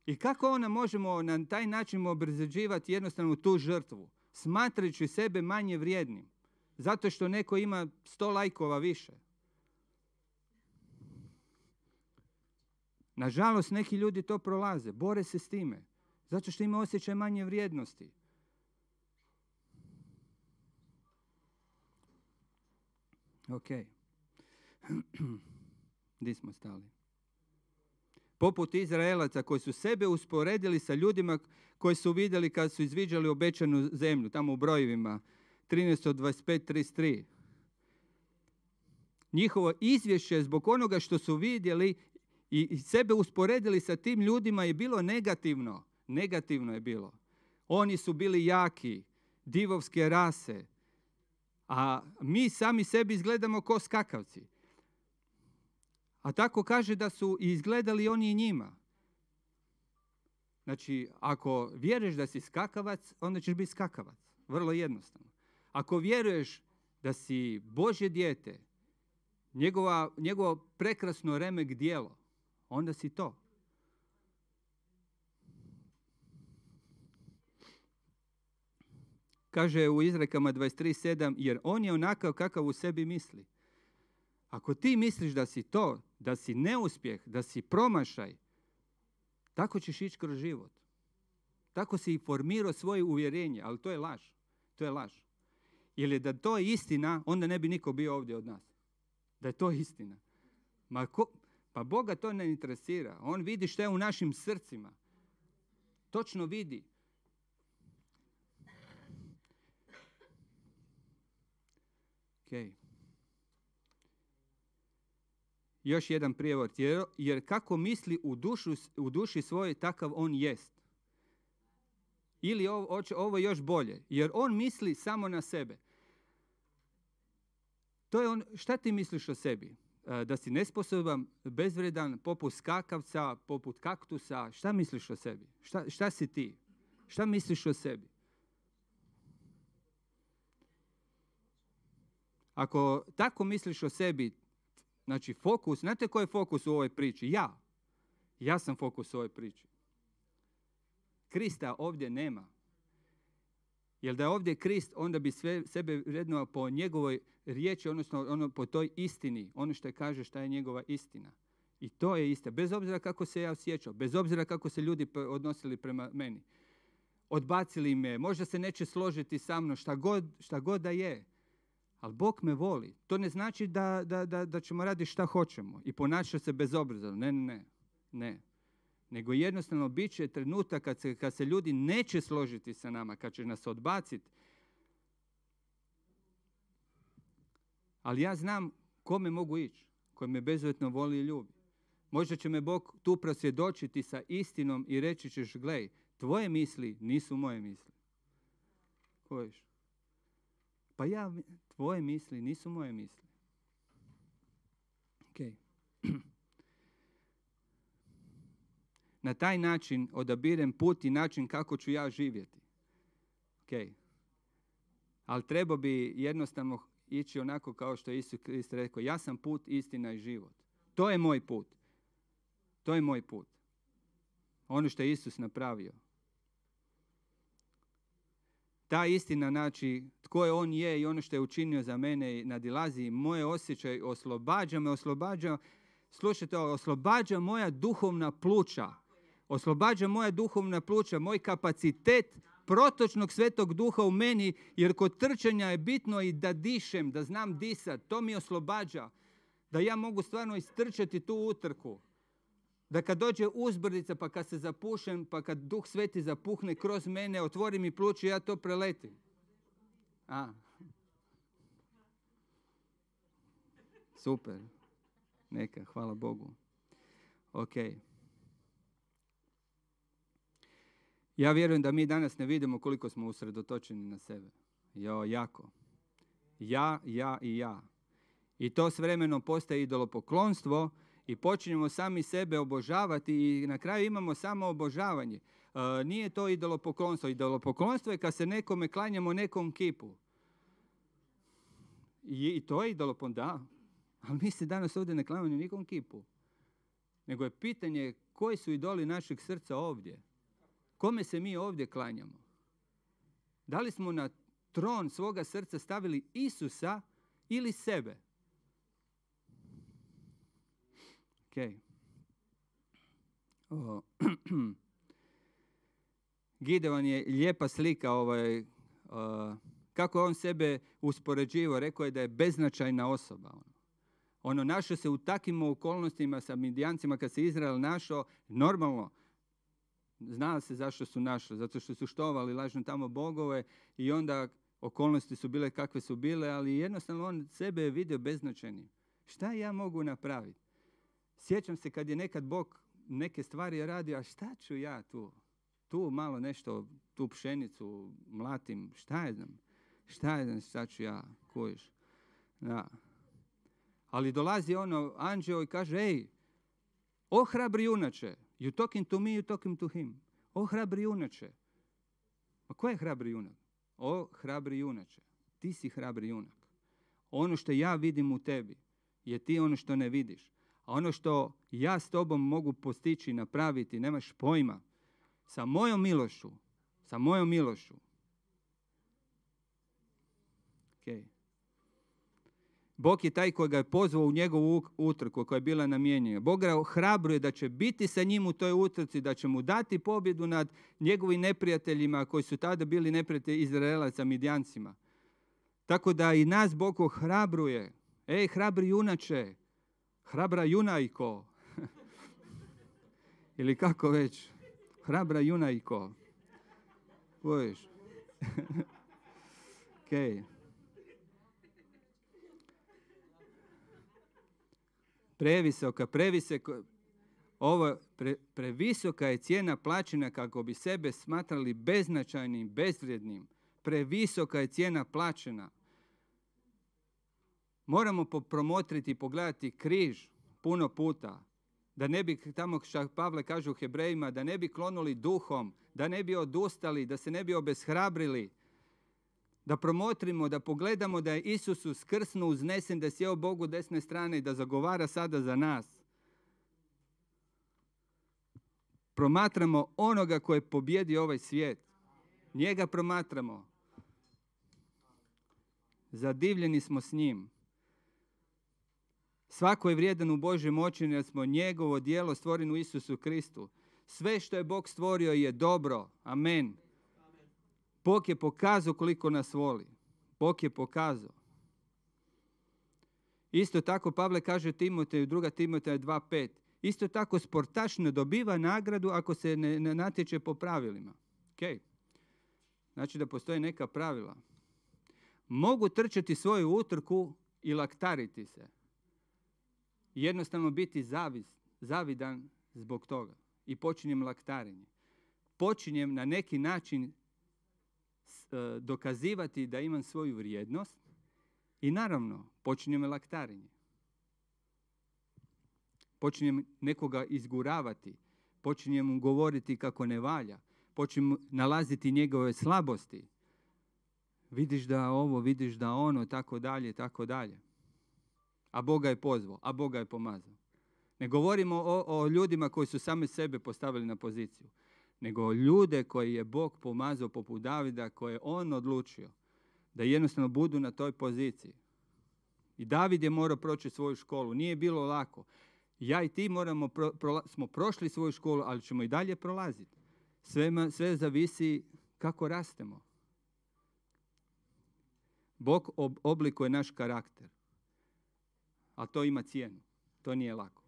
I kako ona možemo na taj način obrazređivati jednostavno tu žrtvu, smatrajući sebe manje vrijednim, zato što neko ima sto lajkova više. Nažalost, neki ljudi to prolaze, bore se s time, zato što ima osjećaj manje vrijednosti. Ok. *clears throat* Di smo stali? Poput Izraelaca koji su sebe usporedili sa ljudima koji su vidjeli kad su izviđali obećanu zemlju, tamo u brojevima 13.25.33. 33. Njihovo izvješće zbog onoga što su vidjeli i sebe usporedili sa tim ljudima je bilo negativno. Negativno je bilo. Oni su bili jaki, divovske rase, a mi sami sebi izgledamo ko skakavci. A tako kaže da su izgledali oni i njima. Znači, ako vjeruješ da si skakavac, onda ćeš biti skakavac. Vrlo jednostavno. Ako vjeruješ da si Bože dijete, njegovo prekrasno remek dijelo, onda si to. Kaže u izrekama 23.7, jer on je onakav kakav u sebi misli. Ako ti misliš da si to, da si neuspjeh, da si promašaj, tako ćeš ići kroz život. Tako si i formirao svoje uvjerenje, ali to je laž. To je laž. Jer da to je istina, onda ne bi niko bio ovdje od nas. Da je to istina. Ma ko, pa Boga to ne interesira. On vidi što je u našim srcima. Točno vidi. Okay. Još jedan prijevod. Jer, jer kako misli u, dušu, u duši svoje, takav on jest. Ili ovo, ovo još bolje. Jer on misli samo na sebe. To je on, šta ti misliš o sebi? E, da si nesposoban, bezvredan, poput skakavca, poput kaktusa, šta misliš o sebi? Šta, šta si ti? Šta misliš o sebi? Ako tako misliš o sebi, znači fokus, znate koji je fokus u ovoj priči? Ja. Ja sam fokus u ovoj priči. Krista ovdje nema. Jer da je ovdje Krist, onda bi sve, sebe vrednuo po njegovoj riječi, odnosno ono po toj istini, ono što je kaže šta je njegova istina. I to je isto, bez obzira kako se ja osjećao, bez obzira kako se ljudi odnosili prema meni. Odbacili me, možda se neće složiti sa mnom, šta god, šta god da je. Ali Bog me voli. To ne znači da, da, da, da ćemo raditi šta hoćemo i ponašati se bez Ne, ne, ne. Ne nego jednostavno bit će trenutak kad se, kad se ljudi neće složiti sa nama, kad će nas odbaciti. Ali ja znam kome mogu ići, koji me bezvetno voli i ljubi. Možda će me Bog tu prosvjedočiti sa istinom i reći ćeš, glej, tvoje misli nisu moje misli. Kojiš? Pa ja, tvoje misli nisu moje misli. Okay. *clears throat* na taj način odabirem put i način kako ću ja živjeti. Ok. Ali treba bi jednostavno ići onako kao što je Isus Krist rekao. Ja sam put, istina i život. To je moj put. To je moj put. Ono što je Isus napravio. Ta istina, znači, tko je on je i ono što je učinio za mene i nadilazi moje osjećaj, oslobađa me, oslobađa, slušajte, oslobađa moja duhovna pluća oslobađa moja duhovna pluća, moj kapacitet protočnog svetog duha u meni, jer kod trčanja je bitno i da dišem, da znam disat, to mi oslobađa, da ja mogu stvarno istrčati tu utrku. Da kad dođe uzbrdica, pa kad se zapušem, pa kad duh sveti zapuhne kroz mene, otvori mi i ja to preletim. A. Super. Neka, hvala Bogu. Ok. Ja vjerujem da mi danas ne vidimo koliko smo usredotočeni na sebe. Jo, jako. Ja, ja i ja. I to s vremenom postaje idolopoklonstvo i počinjemo sami sebe obožavati i na kraju imamo samo obožavanje. E, nije to idolopoklonstvo. Idolopoklonstvo je kad se nekome klanjamo nekom kipu. I, i to je idolopon, da. Ali mi se danas ovdje ne klanjamo nikom kipu. Nego je pitanje koji su idoli našeg srca ovdje. Kome se mi ovdje klanjamo? Da li smo na tron svoga srca stavili Isusa ili sebe? Okay. Oh. *clears throat* Gideon je lijepa slika ovaj, uh, kako on sebe uspoređivao, rekao je da je beznačajna osoba. Ono, ono našao se u takvim okolnostima sa Midijancima kad se Izrael našao, normalno, Zna se zašto su našli, zato što su štovali lažno tamo bogove i onda okolnosti su bile kakve su bile, ali jednostavno on sebe je vidio beznačajnim. Šta ja mogu napraviti? Sjećam se kad je nekad Bog neke stvari radio, a šta ću ja tu? Tu malo nešto, tu pšenicu mlatim, šta je znam? Šta je znam, šta ću ja, kojiš? Ali dolazi ono, anđeo i kaže, ej, ohrabri junače, You talking to me, you talking to him. O hrabri junače. Ma ko je hrabri junak? O hrabri junače. Ti si hrabri junak. Ono što ja vidim u tebi je ti ono što ne vidiš. A ono što ja s tobom mogu postići, napraviti, nemaš pojma. Sa mojom milošu, sa mojom milošu. Okay. Bog je taj koji ga je pozvao u njegovu utrku koja je bila namijenjena. Bog ga ohrabruje da će biti sa njim u toj utrci, da će mu dati pobjedu nad njegovim neprijateljima koji su tada bili neprijatelji Izraelaca, Midjancima. Tako da i nas Bog ohrabruje. Ej, hrabri junače, hrabra junajko. *laughs* Ili kako već, hrabra junajko. Uviš. *laughs* Okej. previsoka, previsoka, previsoka je cijena plaćena kako bi sebe smatrali beznačajnim, bezvrijednim. Previsoka je cijena plaćena. Moramo promotriti i pogledati križ puno puta. Da ne bi, tamo što Pavle kaže u Hebrejima, da ne bi klonuli duhom, da ne bi odustali, da se ne bi obeshrabrili, da promotrimo, da pogledamo da je Isus uskrsno uznesen, da sjeo Bogu desne strane i da zagovara sada za nas. Promatramo onoga koji je ovaj svijet. Njega promatramo. Zadivljeni smo s njim. Svako je vrijedan u Božjem oči, jer smo njegovo dijelo stvoreno u Isusu Kristu. Sve što je Bog stvorio je dobro. Amen. Bog je pokazao koliko nas voli. Bog je pokazao. Isto tako Pavle kaže Timoteju, druga Timoteja 2.5. Isto tako sportaš ne dobiva nagradu ako se ne, natječe po pravilima. Okay. Znači da postoje neka pravila. Mogu trčati svoju utrku i laktariti se. Jednostavno biti zavis, zavidan zbog toga. I počinjem laktarenje. Počinjem na neki način E, dokazivati da imam svoju vrijednost i naravno počinjem laktarenje. Počinjem nekoga izguravati, počinjem mu govoriti kako ne valja, počinjem nalaziti njegove slabosti. Vidiš da ovo, vidiš da ono, tako dalje, tako dalje. A Boga je pozvao, a Boga je pomazao. Ne govorimo o, o ljudima koji su sami sebe postavili na poziciju nego ljude koji je Bog pomazao poput Davida, koje je on odlučio da jednostavno budu na toj poziciji. I David je morao proći svoju školu, nije bilo lako. Ja i ti moramo smo prošli svoju školu, ali ćemo i dalje prolaziti. Sve, sve zavisi kako rastemo. Bog oblikuje naš karakter. A to ima cijenu. To nije lako.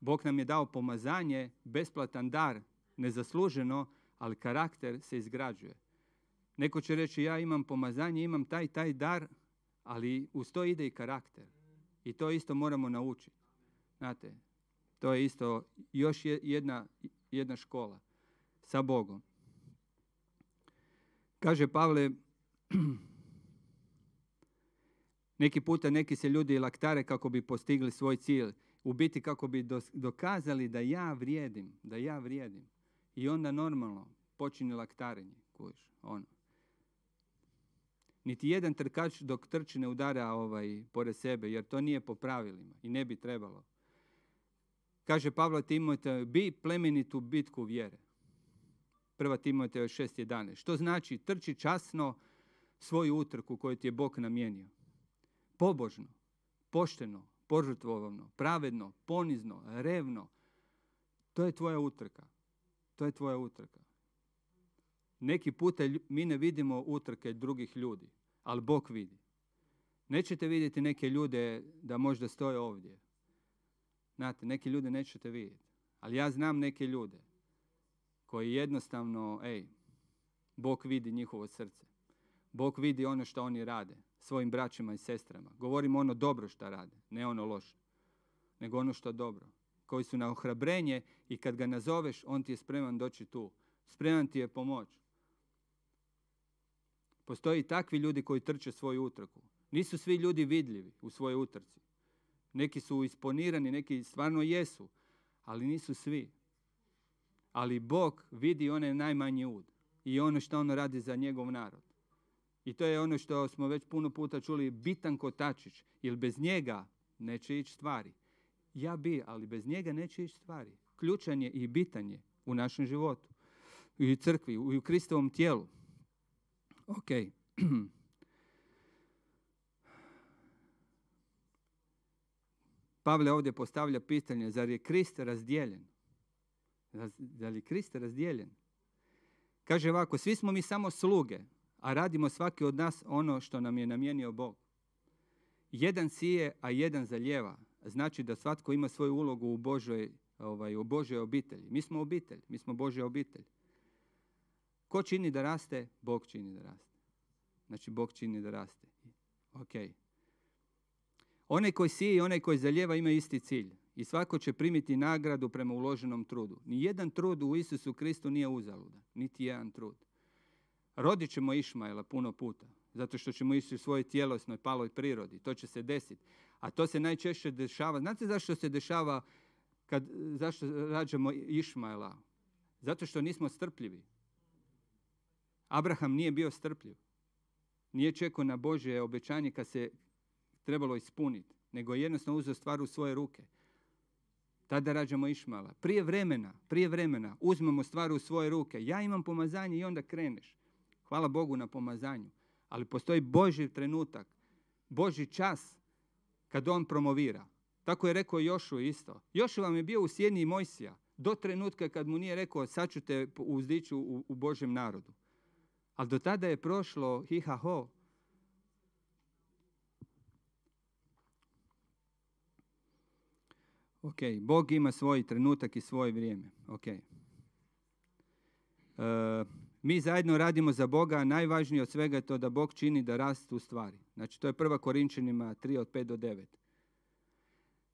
Bog nam je dao pomazanje, besplatan dar nezasluženo, ali karakter se izgrađuje. Neko će reći ja imam pomazanje, imam taj, taj dar, ali uz to ide i karakter. I to isto moramo naučiti. Znate, to je isto još jedna, jedna škola sa Bogom. Kaže Pavle, *clears throat* neki puta neki se ljudi laktare kako bi postigli svoj cilj. U biti kako bi dokazali da ja vrijedim, da ja vrijedim. I onda normalno počinje laktarenje, kojiš, ono. Niti jedan trkač dok trči ne udara ovaj, pored sebe, jer to nije po pravilima i ne bi trebalo. Kaže Pavla timote bi plemenitu bitku vjere. Prva je 6.11. Što znači trči časno svoju utrku koju ti je Bog namijenio. Pobožno, pošteno, požrtvovano, pravedno, ponizno, revno. To je tvoja utrka. To je tvoja utrka. Neki puta mi ne vidimo utrke drugih ljudi, ali Bog vidi. Nećete vidjeti neke ljude da možda stoje ovdje. Znate, neke ljude nećete vidjeti. Ali ja znam neke ljude koji jednostavno, ej, Bog vidi njihovo srce. Bog vidi ono što oni rade svojim braćima i sestrama. Govorimo ono dobro što rade, ne ono loše, nego ono što dobro koji su na ohrabrenje i kad ga nazoveš, on ti je spreman doći tu. Spreman ti je pomoć. Postoji takvi ljudi koji trče svoju utrku. Nisu svi ljudi vidljivi u svojoj utrci. Neki su isponirani, neki stvarno jesu, ali nisu svi. Ali Bog vidi one najmanji ud i ono što on radi za njegov narod. I to je ono što smo već puno puta čuli, bitan kotačić, jer bez njega neće ići stvari ja bi, ali bez njega neće ići stvari. Ključan je i bitan je u našem životu, i u crkvi, i u Kristovom tijelu. Ok. *clears throat* Pavle ovdje postavlja pitanje, zar je Krist razdijeljen? Zar je Krist razdijeljen? Kaže ovako, svi smo mi samo sluge, a radimo svaki od nas ono što nam je namijenio Bog. Jedan sije, a jedan zaljeva znači da svatko ima svoju ulogu u Božoj, ovaj, u Božoj obitelji. Mi smo obitelj, mi smo Božja obitelj. Ko čini da raste? Bog čini da raste. Znači, Bog čini da raste. Ok. Onaj koji sije i onaj koji zaljeva ima isti cilj. I svako će primiti nagradu prema uloženom trudu. Nijedan trud u Isusu Kristu nije uzaludan. Niti jedan trud. Rodit ćemo Išmajla puno puta. Zato što ćemo ići u svojoj tjelesnoj paloj prirodi. To će se desiti. A to se najčešće dešava. Znate zašto se dešava kad, zašto rađamo Išmajla? Zato što nismo strpljivi. Abraham nije bio strpljiv. Nije čekao na Božje obećanje kad se trebalo ispuniti, nego je jednostavno uzeo stvar u svoje ruke. Tada rađamo Išmala. Prije vremena, prije vremena uzmemo stvar u svoje ruke. Ja imam pomazanje i onda kreneš. Hvala Bogu na pomazanju. Ali postoji Božji trenutak, Boži čas kad on promovira. Tako je rekao Jošu isto. Jošu vam je bio u sjednji Mojsija do trenutka kad mu nije rekao sad ću te uzdići u, u Božem narodu. Ali do tada je prošlo hiha ho. Ok, Bog ima svoj trenutak i svoje vrijeme. Ok. Uh, mi zajedno radimo za Boga, a najvažnije od svega je to da Bog čini da rastu stvari. Znači, to je prva Korinčanima 3 od 5 do 9.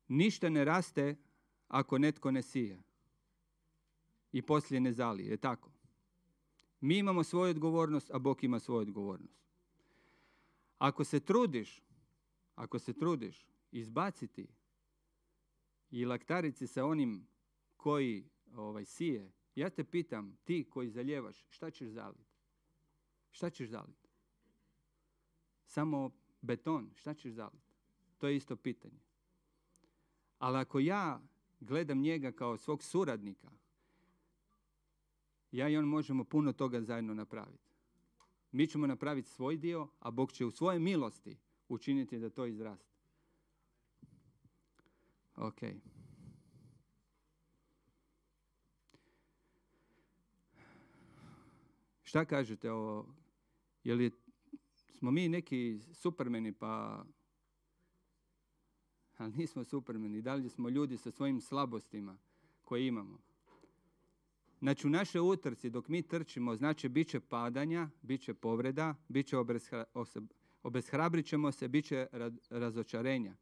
Ništa ne raste ako netko ne sije i poslije ne zalije, je tako? Mi imamo svoju odgovornost, a Bog ima svoju odgovornost. Ako se trudiš, ako se trudiš izbaciti i laktarici sa onim koji ovaj, sije ja te pitam, ti koji zaljevaš, šta ćeš zaliti? Šta ćeš zaliti? Samo beton, šta ćeš zaliti? To je isto pitanje. Ali ako ja gledam njega kao svog suradnika, ja i on možemo puno toga zajedno napraviti. Mi ćemo napraviti svoj dio, a Bog će u svojoj milosti učiniti da to izraste. Okay. Šta kažete o... Je li smo mi neki supermeni pa... Ali nismo supermeni. li smo ljudi sa svojim slabostima koje imamo. Znači u našoj utrci dok mi trčimo, znači bit će padanja, bit će povreda, bit će ćemo se, bit će razočarenja.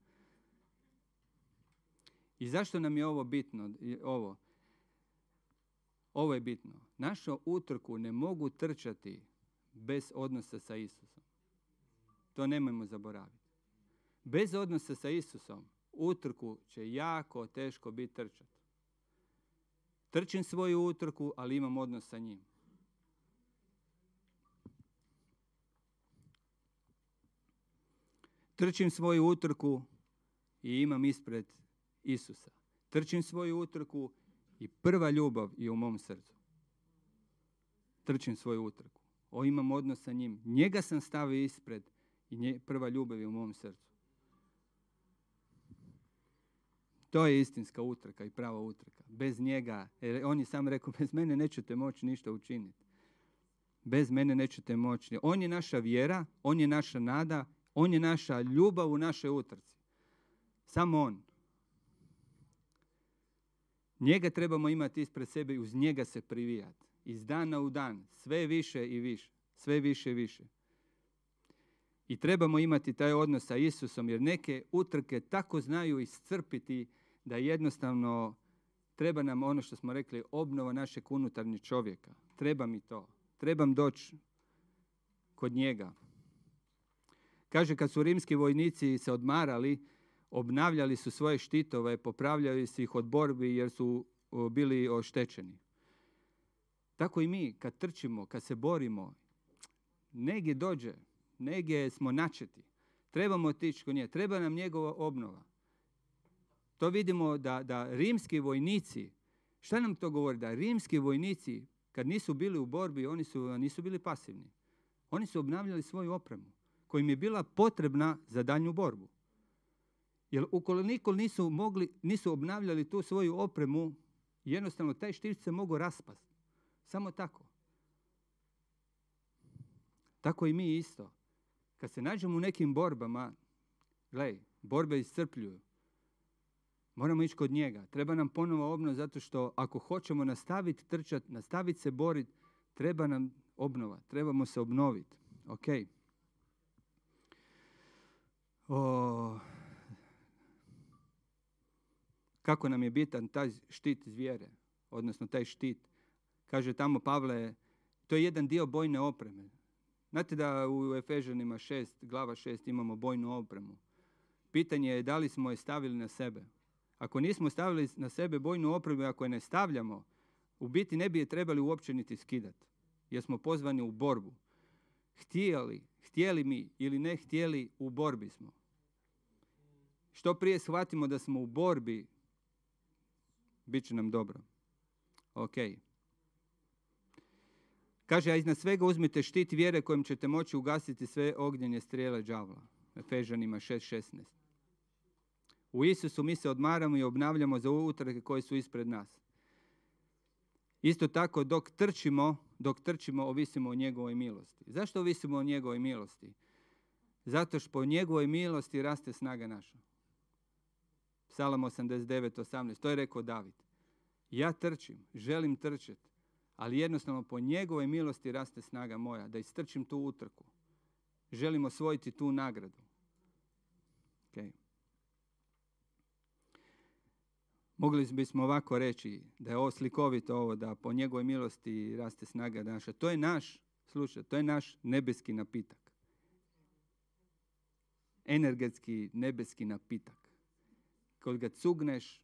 I zašto nam je ovo bitno? Ovo. Ovo je bitno. Našu utrku ne mogu trčati bez odnosa sa Isusom. To nemojmo zaboraviti. Bez odnosa sa Isusom utrku će jako teško biti trčati. Trčim svoju utrku, ali imam odnos sa njim. Trčim svoju utrku i imam ispred Isusa. Trčim svoju utrku i prva ljubav je u mom srcu. Trčim svoju utrku. O, imam odnos sa njim. Njega sam stavio ispred i nje, prva ljubav je u mom srcu. To je istinska utrka i prava utrka. Bez njega, jer on je sam rekao, bez mene nećete moći ništa učiniti. Bez mene nećete moći. On je naša vjera, on je naša nada, on je naša ljubav u našoj utrci. Samo on. Njega trebamo imati ispred sebe i uz njega se privijati. Iz dana u dan, sve više i više, sve više i više. I trebamo imati taj odnos sa Isusom, jer neke utrke tako znaju iscrpiti da jednostavno treba nam ono što smo rekli, obnova našeg unutarnjeg čovjeka. Treba mi to. Trebam doći kod njega. Kaže, kad su rimski vojnici se odmarali, obnavljali su svoje štitove, popravljali su ih od borbi jer su bili oštećeni. Tako i mi kad trčimo, kad se borimo, negdje dođe, negdje smo načeti. Trebamo otići kod nje, treba nam njegova obnova. To vidimo da, da rimski vojnici, šta nam to govori? Da rimski vojnici kad nisu bili u borbi, oni su, nisu bili pasivni. Oni su obnavljali svoju opremu koja je bila potrebna za daljnju borbu. Jer ukoliko nisu, mogli, nisu obnavljali tu svoju opremu, jednostavno taj štir se mogu raspast. Samo tako. Tako i mi isto. Kad se nađemo u nekim borbama, gledaj, borbe iscrpljuju. Moramo ići kod njega. Treba nam ponovo obnova zato što ako hoćemo nastaviti trčati, nastaviti se boriti, treba nam obnova. Trebamo se obnoviti. Ok. O, kako nam je bitan taj štit zvijere, odnosno taj štit. Kaže tamo Pavle, to je jedan dio bojne opreme. Znate da u Efežanima 6, glava 6 imamo bojnu opremu. Pitanje je da li smo je stavili na sebe. Ako nismo stavili na sebe bojnu opremu, ako je ne stavljamo, u biti ne bi je trebali uopće niti skidati. Jer smo pozvani u borbu. Htjeli, htjeli mi ili ne htjeli, u borbi smo. Što prije shvatimo da smo u borbi, bit će nam dobro. Ok. Kaže, a iznad svega uzmite štit vjere kojim ćete moći ugasiti sve ognjenje strijele džavla. Efežanima 6.16. U Isusu mi se odmaramo i obnavljamo za utrke koje su ispred nas. Isto tako, dok trčimo, dok trčimo, ovisimo o njegovoj milosti. Zašto ovisimo o njegovoj milosti? Zato što po njegovoj milosti raste snaga naša. Psalam 89.18. To je rekao David. Ja trčim, želim trčati, ali jednostavno po njegovoj milosti raste snaga moja, da istrčim tu utrku. Želim osvojiti tu nagradu. Okay. Mogli bismo ovako reći da je ovo slikovito ovo, da po njegovoj milosti raste snaga naša. To je naš, slušaj, to je naš nebeski napitak. Energetski nebeski napitak. Kad ga cugneš,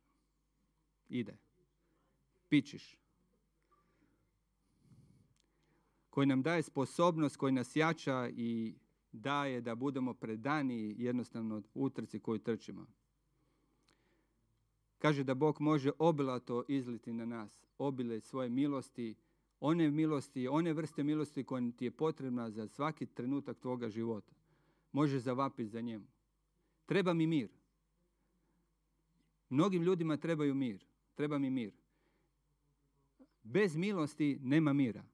ide. Pičiš. Koji nam daje sposobnost, koji nas jača i daje da budemo predani jednostavno utrci koju trčimo. Kaže da Bog može obilato izliti na nas, obile svoje milosti, one milosti, one vrste milosti koja ti je potrebna za svaki trenutak tvoga života. Može zavapiti za njemu. Treba mi mir. Mnogim ljudima trebaju mir. Treba mi mir. Bez milosti nema mira.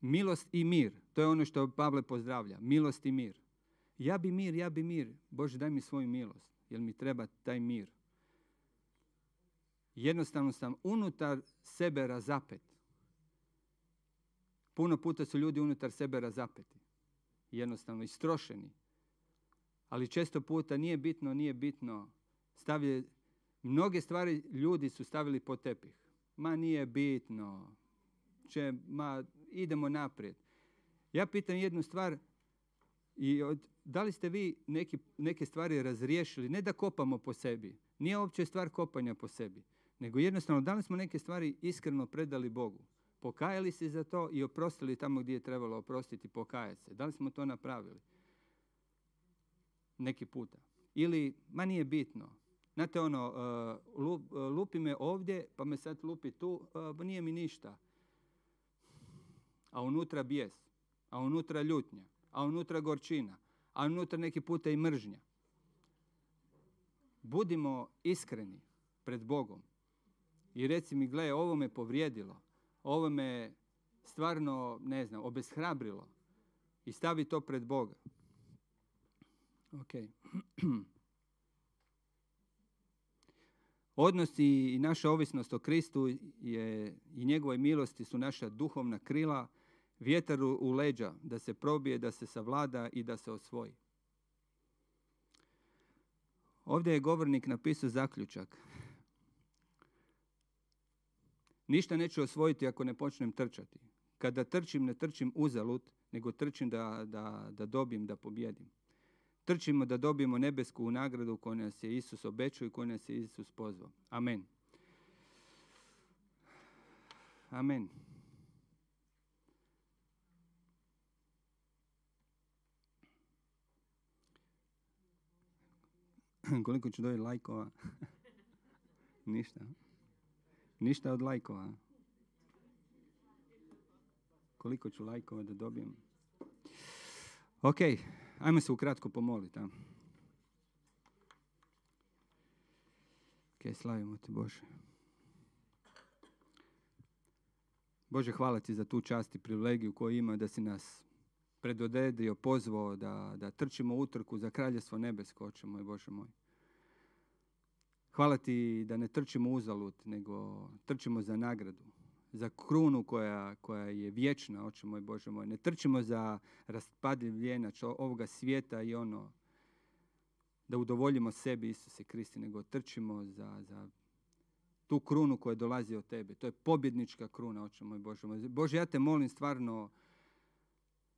Milost i mir. To je ono što Pavle pozdravlja. Milost i mir. Ja bi mir, ja bi mir. Bože, daj mi svoju milost. Jer mi treba taj mir. Jednostavno sam unutar sebe razapet. Puno puta su ljudi unutar sebe razapeti. Jednostavno, istrošeni. Ali često puta nije bitno, nije bitno stavili, mnoge stvari ljudi su stavili po tepih. Ma nije bitno, će, ma idemo naprijed. Ja pitam jednu stvar, i da li ste vi neke stvari razriješili, ne da kopamo po sebi, nije uopće stvar kopanja po sebi, nego jednostavno da li smo neke stvari iskreno predali Bogu, pokajali se za to i oprostili tamo gdje je trebalo oprostiti, pokajati se. Da li smo to napravili? Neki puta. Ili, ma nije bitno, Znate ono, e, e, lupi me ovdje, pa me sad lupi tu, e, pa nije mi ništa. A unutra bijes, a unutra ljutnja, a unutra gorčina, a unutra neki puta i mržnja. Budimo iskreni pred Bogom i reci mi, gle, ovo me povrijedilo, ovo me stvarno, ne znam, obeshrabrilo i stavi to pred Boga. Ok. *clears throat* Odnos i naša ovisnost o Kristu je, i njegove milosti su naša duhovna krila, vjetar u leđa, da se probije, da se savlada i da se osvoji. Ovdje je govornik napisao zaključak. Ništa neću osvojiti ako ne počnem trčati. Kada trčim, ne trčim uzalud, nego trčim da, da, da dobijem, da pobjedim. Trčimo da dobijemo nebesku nagradu koju nas je Isus obećao i koju nas je Isus pozvao. Amen. Amen. *clears throat* Koliko ću dobiti lajkova? *laughs* Ništa. Ništa od lajkova. Koliko ću lajkova da dobijem? Ok. Ajmo se ukratko pomoliti. A? Ok, slavimo te Bože. Bože, hvala ti za tu čast i privilegiju koju ima da si nas predodedio, pozvao da, da trčimo utrku za kraljevstvo nebesko, oče moj, Bože moj. Hvala ti da ne trčimo uzalut, nego trčimo za nagradu za krunu koja, koja je vječna, oče moj Bože moj. Ne trčimo za raspadljiv ljenač ovoga svijeta i ono da udovoljimo sebi, Isuse Kristi, nego trčimo za, za tu krunu koja dolazi od tebe. To je pobjednička kruna, oče moj Bože moj. Bože, ja te molim stvarno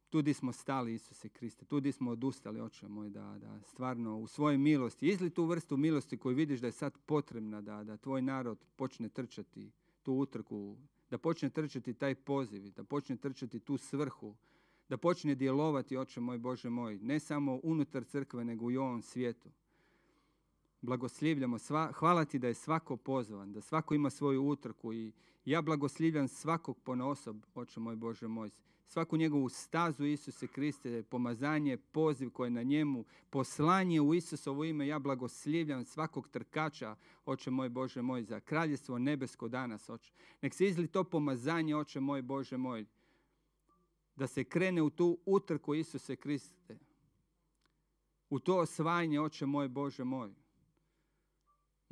tu di smo stali, Isuse Kriste, tu di smo odustali, oče moj, da, da stvarno u svojoj milosti, izli tu vrstu milosti koju vidiš da je sad potrebna, da, da tvoj narod počne trčati tu utrku da počne trčati taj poziv, da počne trčati tu svrhu, da počne djelovati, oče moj, Bože moj, ne samo unutar crkve, nego i u ovom svijetu blagoslivljamo. Sva, hvala ti da je svako pozvan, da svako ima svoju utrku i ja blagoslivljam svakog ponosob, oče moj Bože moj. Svaku njegovu stazu Isuse Kriste, pomazanje, poziv koje je na njemu, poslanje u Isusovo ime, ja blagoslivljam svakog trkača, oče moj Bože moj, za kraljestvo nebesko danas, oče. Nek se izli to pomazanje, oče moj Bože moj, da se krene u tu utrku Isuse Kriste, u to osvajanje, oče moj Bože moj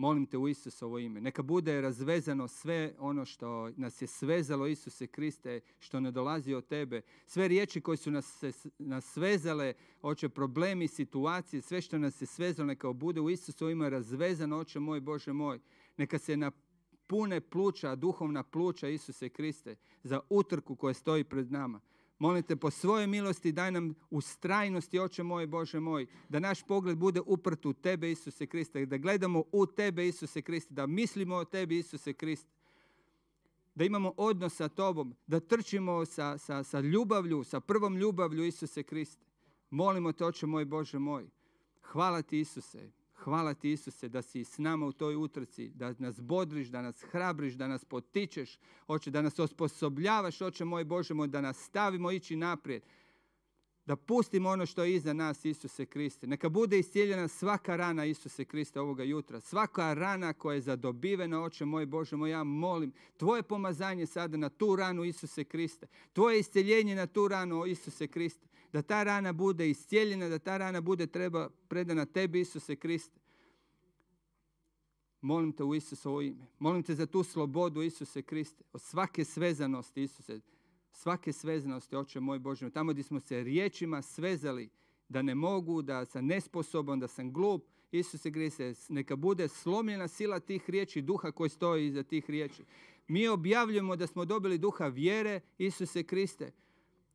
Molim te u Isusovo ime. Neka bude razvezano sve ono što nas je svezalo, Isuse Kriste, što ne dolazi od tebe. Sve riječi koje su nas, nas svezale, oče, problemi, situacije, sve što nas je svezalo, neka bude u Isusovo ime razvezano, oče moj, Bože moj. Neka se na pune pluća, duhovna pluća Isuse Kriste za utrku koja stoji pred nama. Molite, po svojoj milosti daj nam ustrajnosti, oče moj, Bože moj, da naš pogled bude uprt u Tebe, Isuse Hriste, da gledamo u Tebe, Isuse Kriste, da mislimo o Tebi, Isuse Hriste, da imamo odnos sa Tobom, da trčimo sa, sa, sa ljubavlju, sa prvom ljubavlju, Isuse Kriste. Molimo te, oče moj, Bože moj. Hvala ti, Isuse. Hvala ti Isuse da si s nama u toj utrci, da nas bodriš, da nas hrabriš, da nas potičeš, oče, da nas osposobljavaš, oče moj Bože moj, da nastavimo ići naprijed. Da pustimo ono što je iza nas, Isuse Kriste. Neka bude iscijeljena svaka rana, Isuse Kriste, ovoga jutra. Svaka rana koja je zadobivena, oče moj, Bože moj, ja molim. Tvoje pomazanje sada na tu ranu, Isuse Kriste. Tvoje iscijeljenje na tu ranu, Isuse Kriste da ta rana bude iscijeljena, da ta rana bude treba predana tebi Isuse Kriste. Molim te u Isusovo ime. Molim te za tu slobodu Isuse Kriste. Od svake svezanosti Isuse. Svake svezanosti, oče moj Bože. Tamo gdje smo se riječima svezali da ne mogu, da sam nesposoban, da sam glup. Isuse Kriste, neka bude slomljena sila tih riječi, duha koji stoji iza tih riječi. Mi objavljujemo da smo dobili duha vjere, Isuse Kriste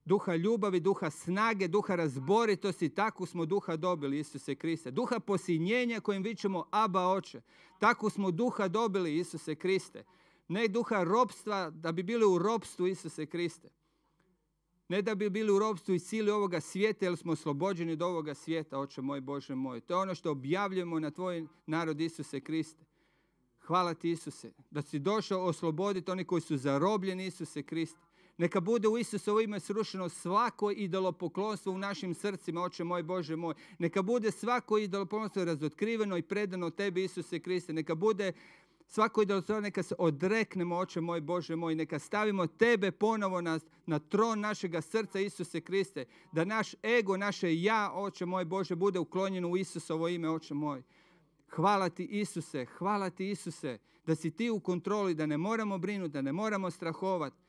duha ljubavi, duha snage, duha razboritosti, tako smo duha dobili, Isuse Kriste. Duha posinjenja kojim vićemo Aba oče, tako smo duha dobili, Isuse Kriste. Ne duha robstva, da bi bili u robstvu, Isuse Kriste. Ne da bi bili u robstvu i sili ovoga svijeta, jer smo oslobođeni od ovoga svijeta, oče moj, Bože moj. To je ono što objavljujemo na tvoj narod, Isuse Kriste. Hvala ti, Isuse, da si došao osloboditi oni koji su zarobljeni, Isuse Kriste. Neka bude u Isusovo ime srušeno svako idolopoklonstvo u našim srcima, oče moj, Bože moj. Neka bude svako idolopoklonstvo razotkriveno i predano tebi, Isuse Kriste. Neka bude svako idolopoklonstvo, neka se odreknemo, oče moj, Bože moj. Neka stavimo tebe ponovo na, na tron našega srca, Isuse Kriste. Da naš ego, naše ja, oče moj, Bože, bude uklonjeno u Isusovo ime, oče moj. Hvala ti Isuse, hvala ti Isuse da si ti u kontroli, da ne moramo brinuti, da ne moramo strahovati,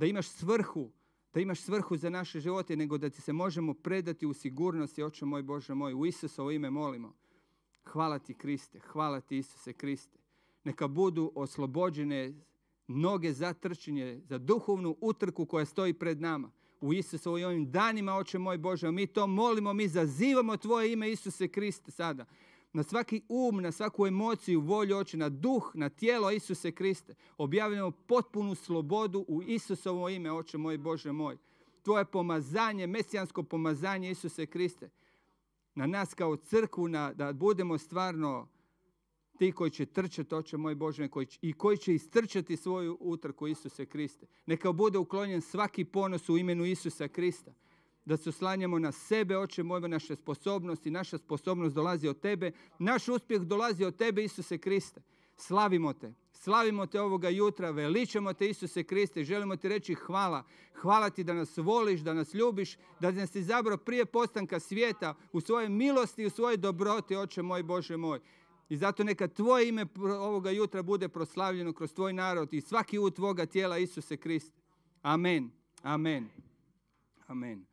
da imaš svrhu, da imaš svrhu za naše živote, nego da ti se možemo predati u sigurnosti, oče moj, Bože moj, u Isusovo ime molimo. Hvala ti Kriste, hvala ti Isuse Kriste. Neka budu oslobođene noge za trčanje, za duhovnu utrku koja stoji pred nama. U Isusovo i ovim danima, oče moj Bože, mi to molimo, mi zazivamo tvoje ime Isuse Kriste sada. Na svaki um, na svaku emociju, volju oči, na duh, na tijelo Isuse Kriste. Objavljamo potpunu slobodu u Isusovo ime, oče moj, Bože moj. Tvoje pomazanje, mesijansko pomazanje Isuse Kriste. Na nas kao crkvu, na, da budemo stvarno ti koji će trčati, oče moj Bože, i koji će istrčati svoju utrku Isuse Kriste. Neka bude uklonjen svaki ponos u imenu Isusa Krista da se oslanjamo na sebe, oče moj, naše sposobnosti, naša sposobnost dolazi od tebe, naš uspjeh dolazi od tebe, Isuse Kriste. Slavimo te, slavimo te ovoga jutra, veličamo te Isuse Kriste, želimo ti reći hvala. Hvala ti da nas voliš, da nas ljubiš, da nas izabrao prije postanka svijeta u svojoj milosti i u svojoj dobroti, oče moj, Bože moj. I zato neka tvoje ime ovoga jutra bude proslavljeno kroz tvoj narod i svaki u tvoga tijela Isuse Kriste. Amen, amen, amen.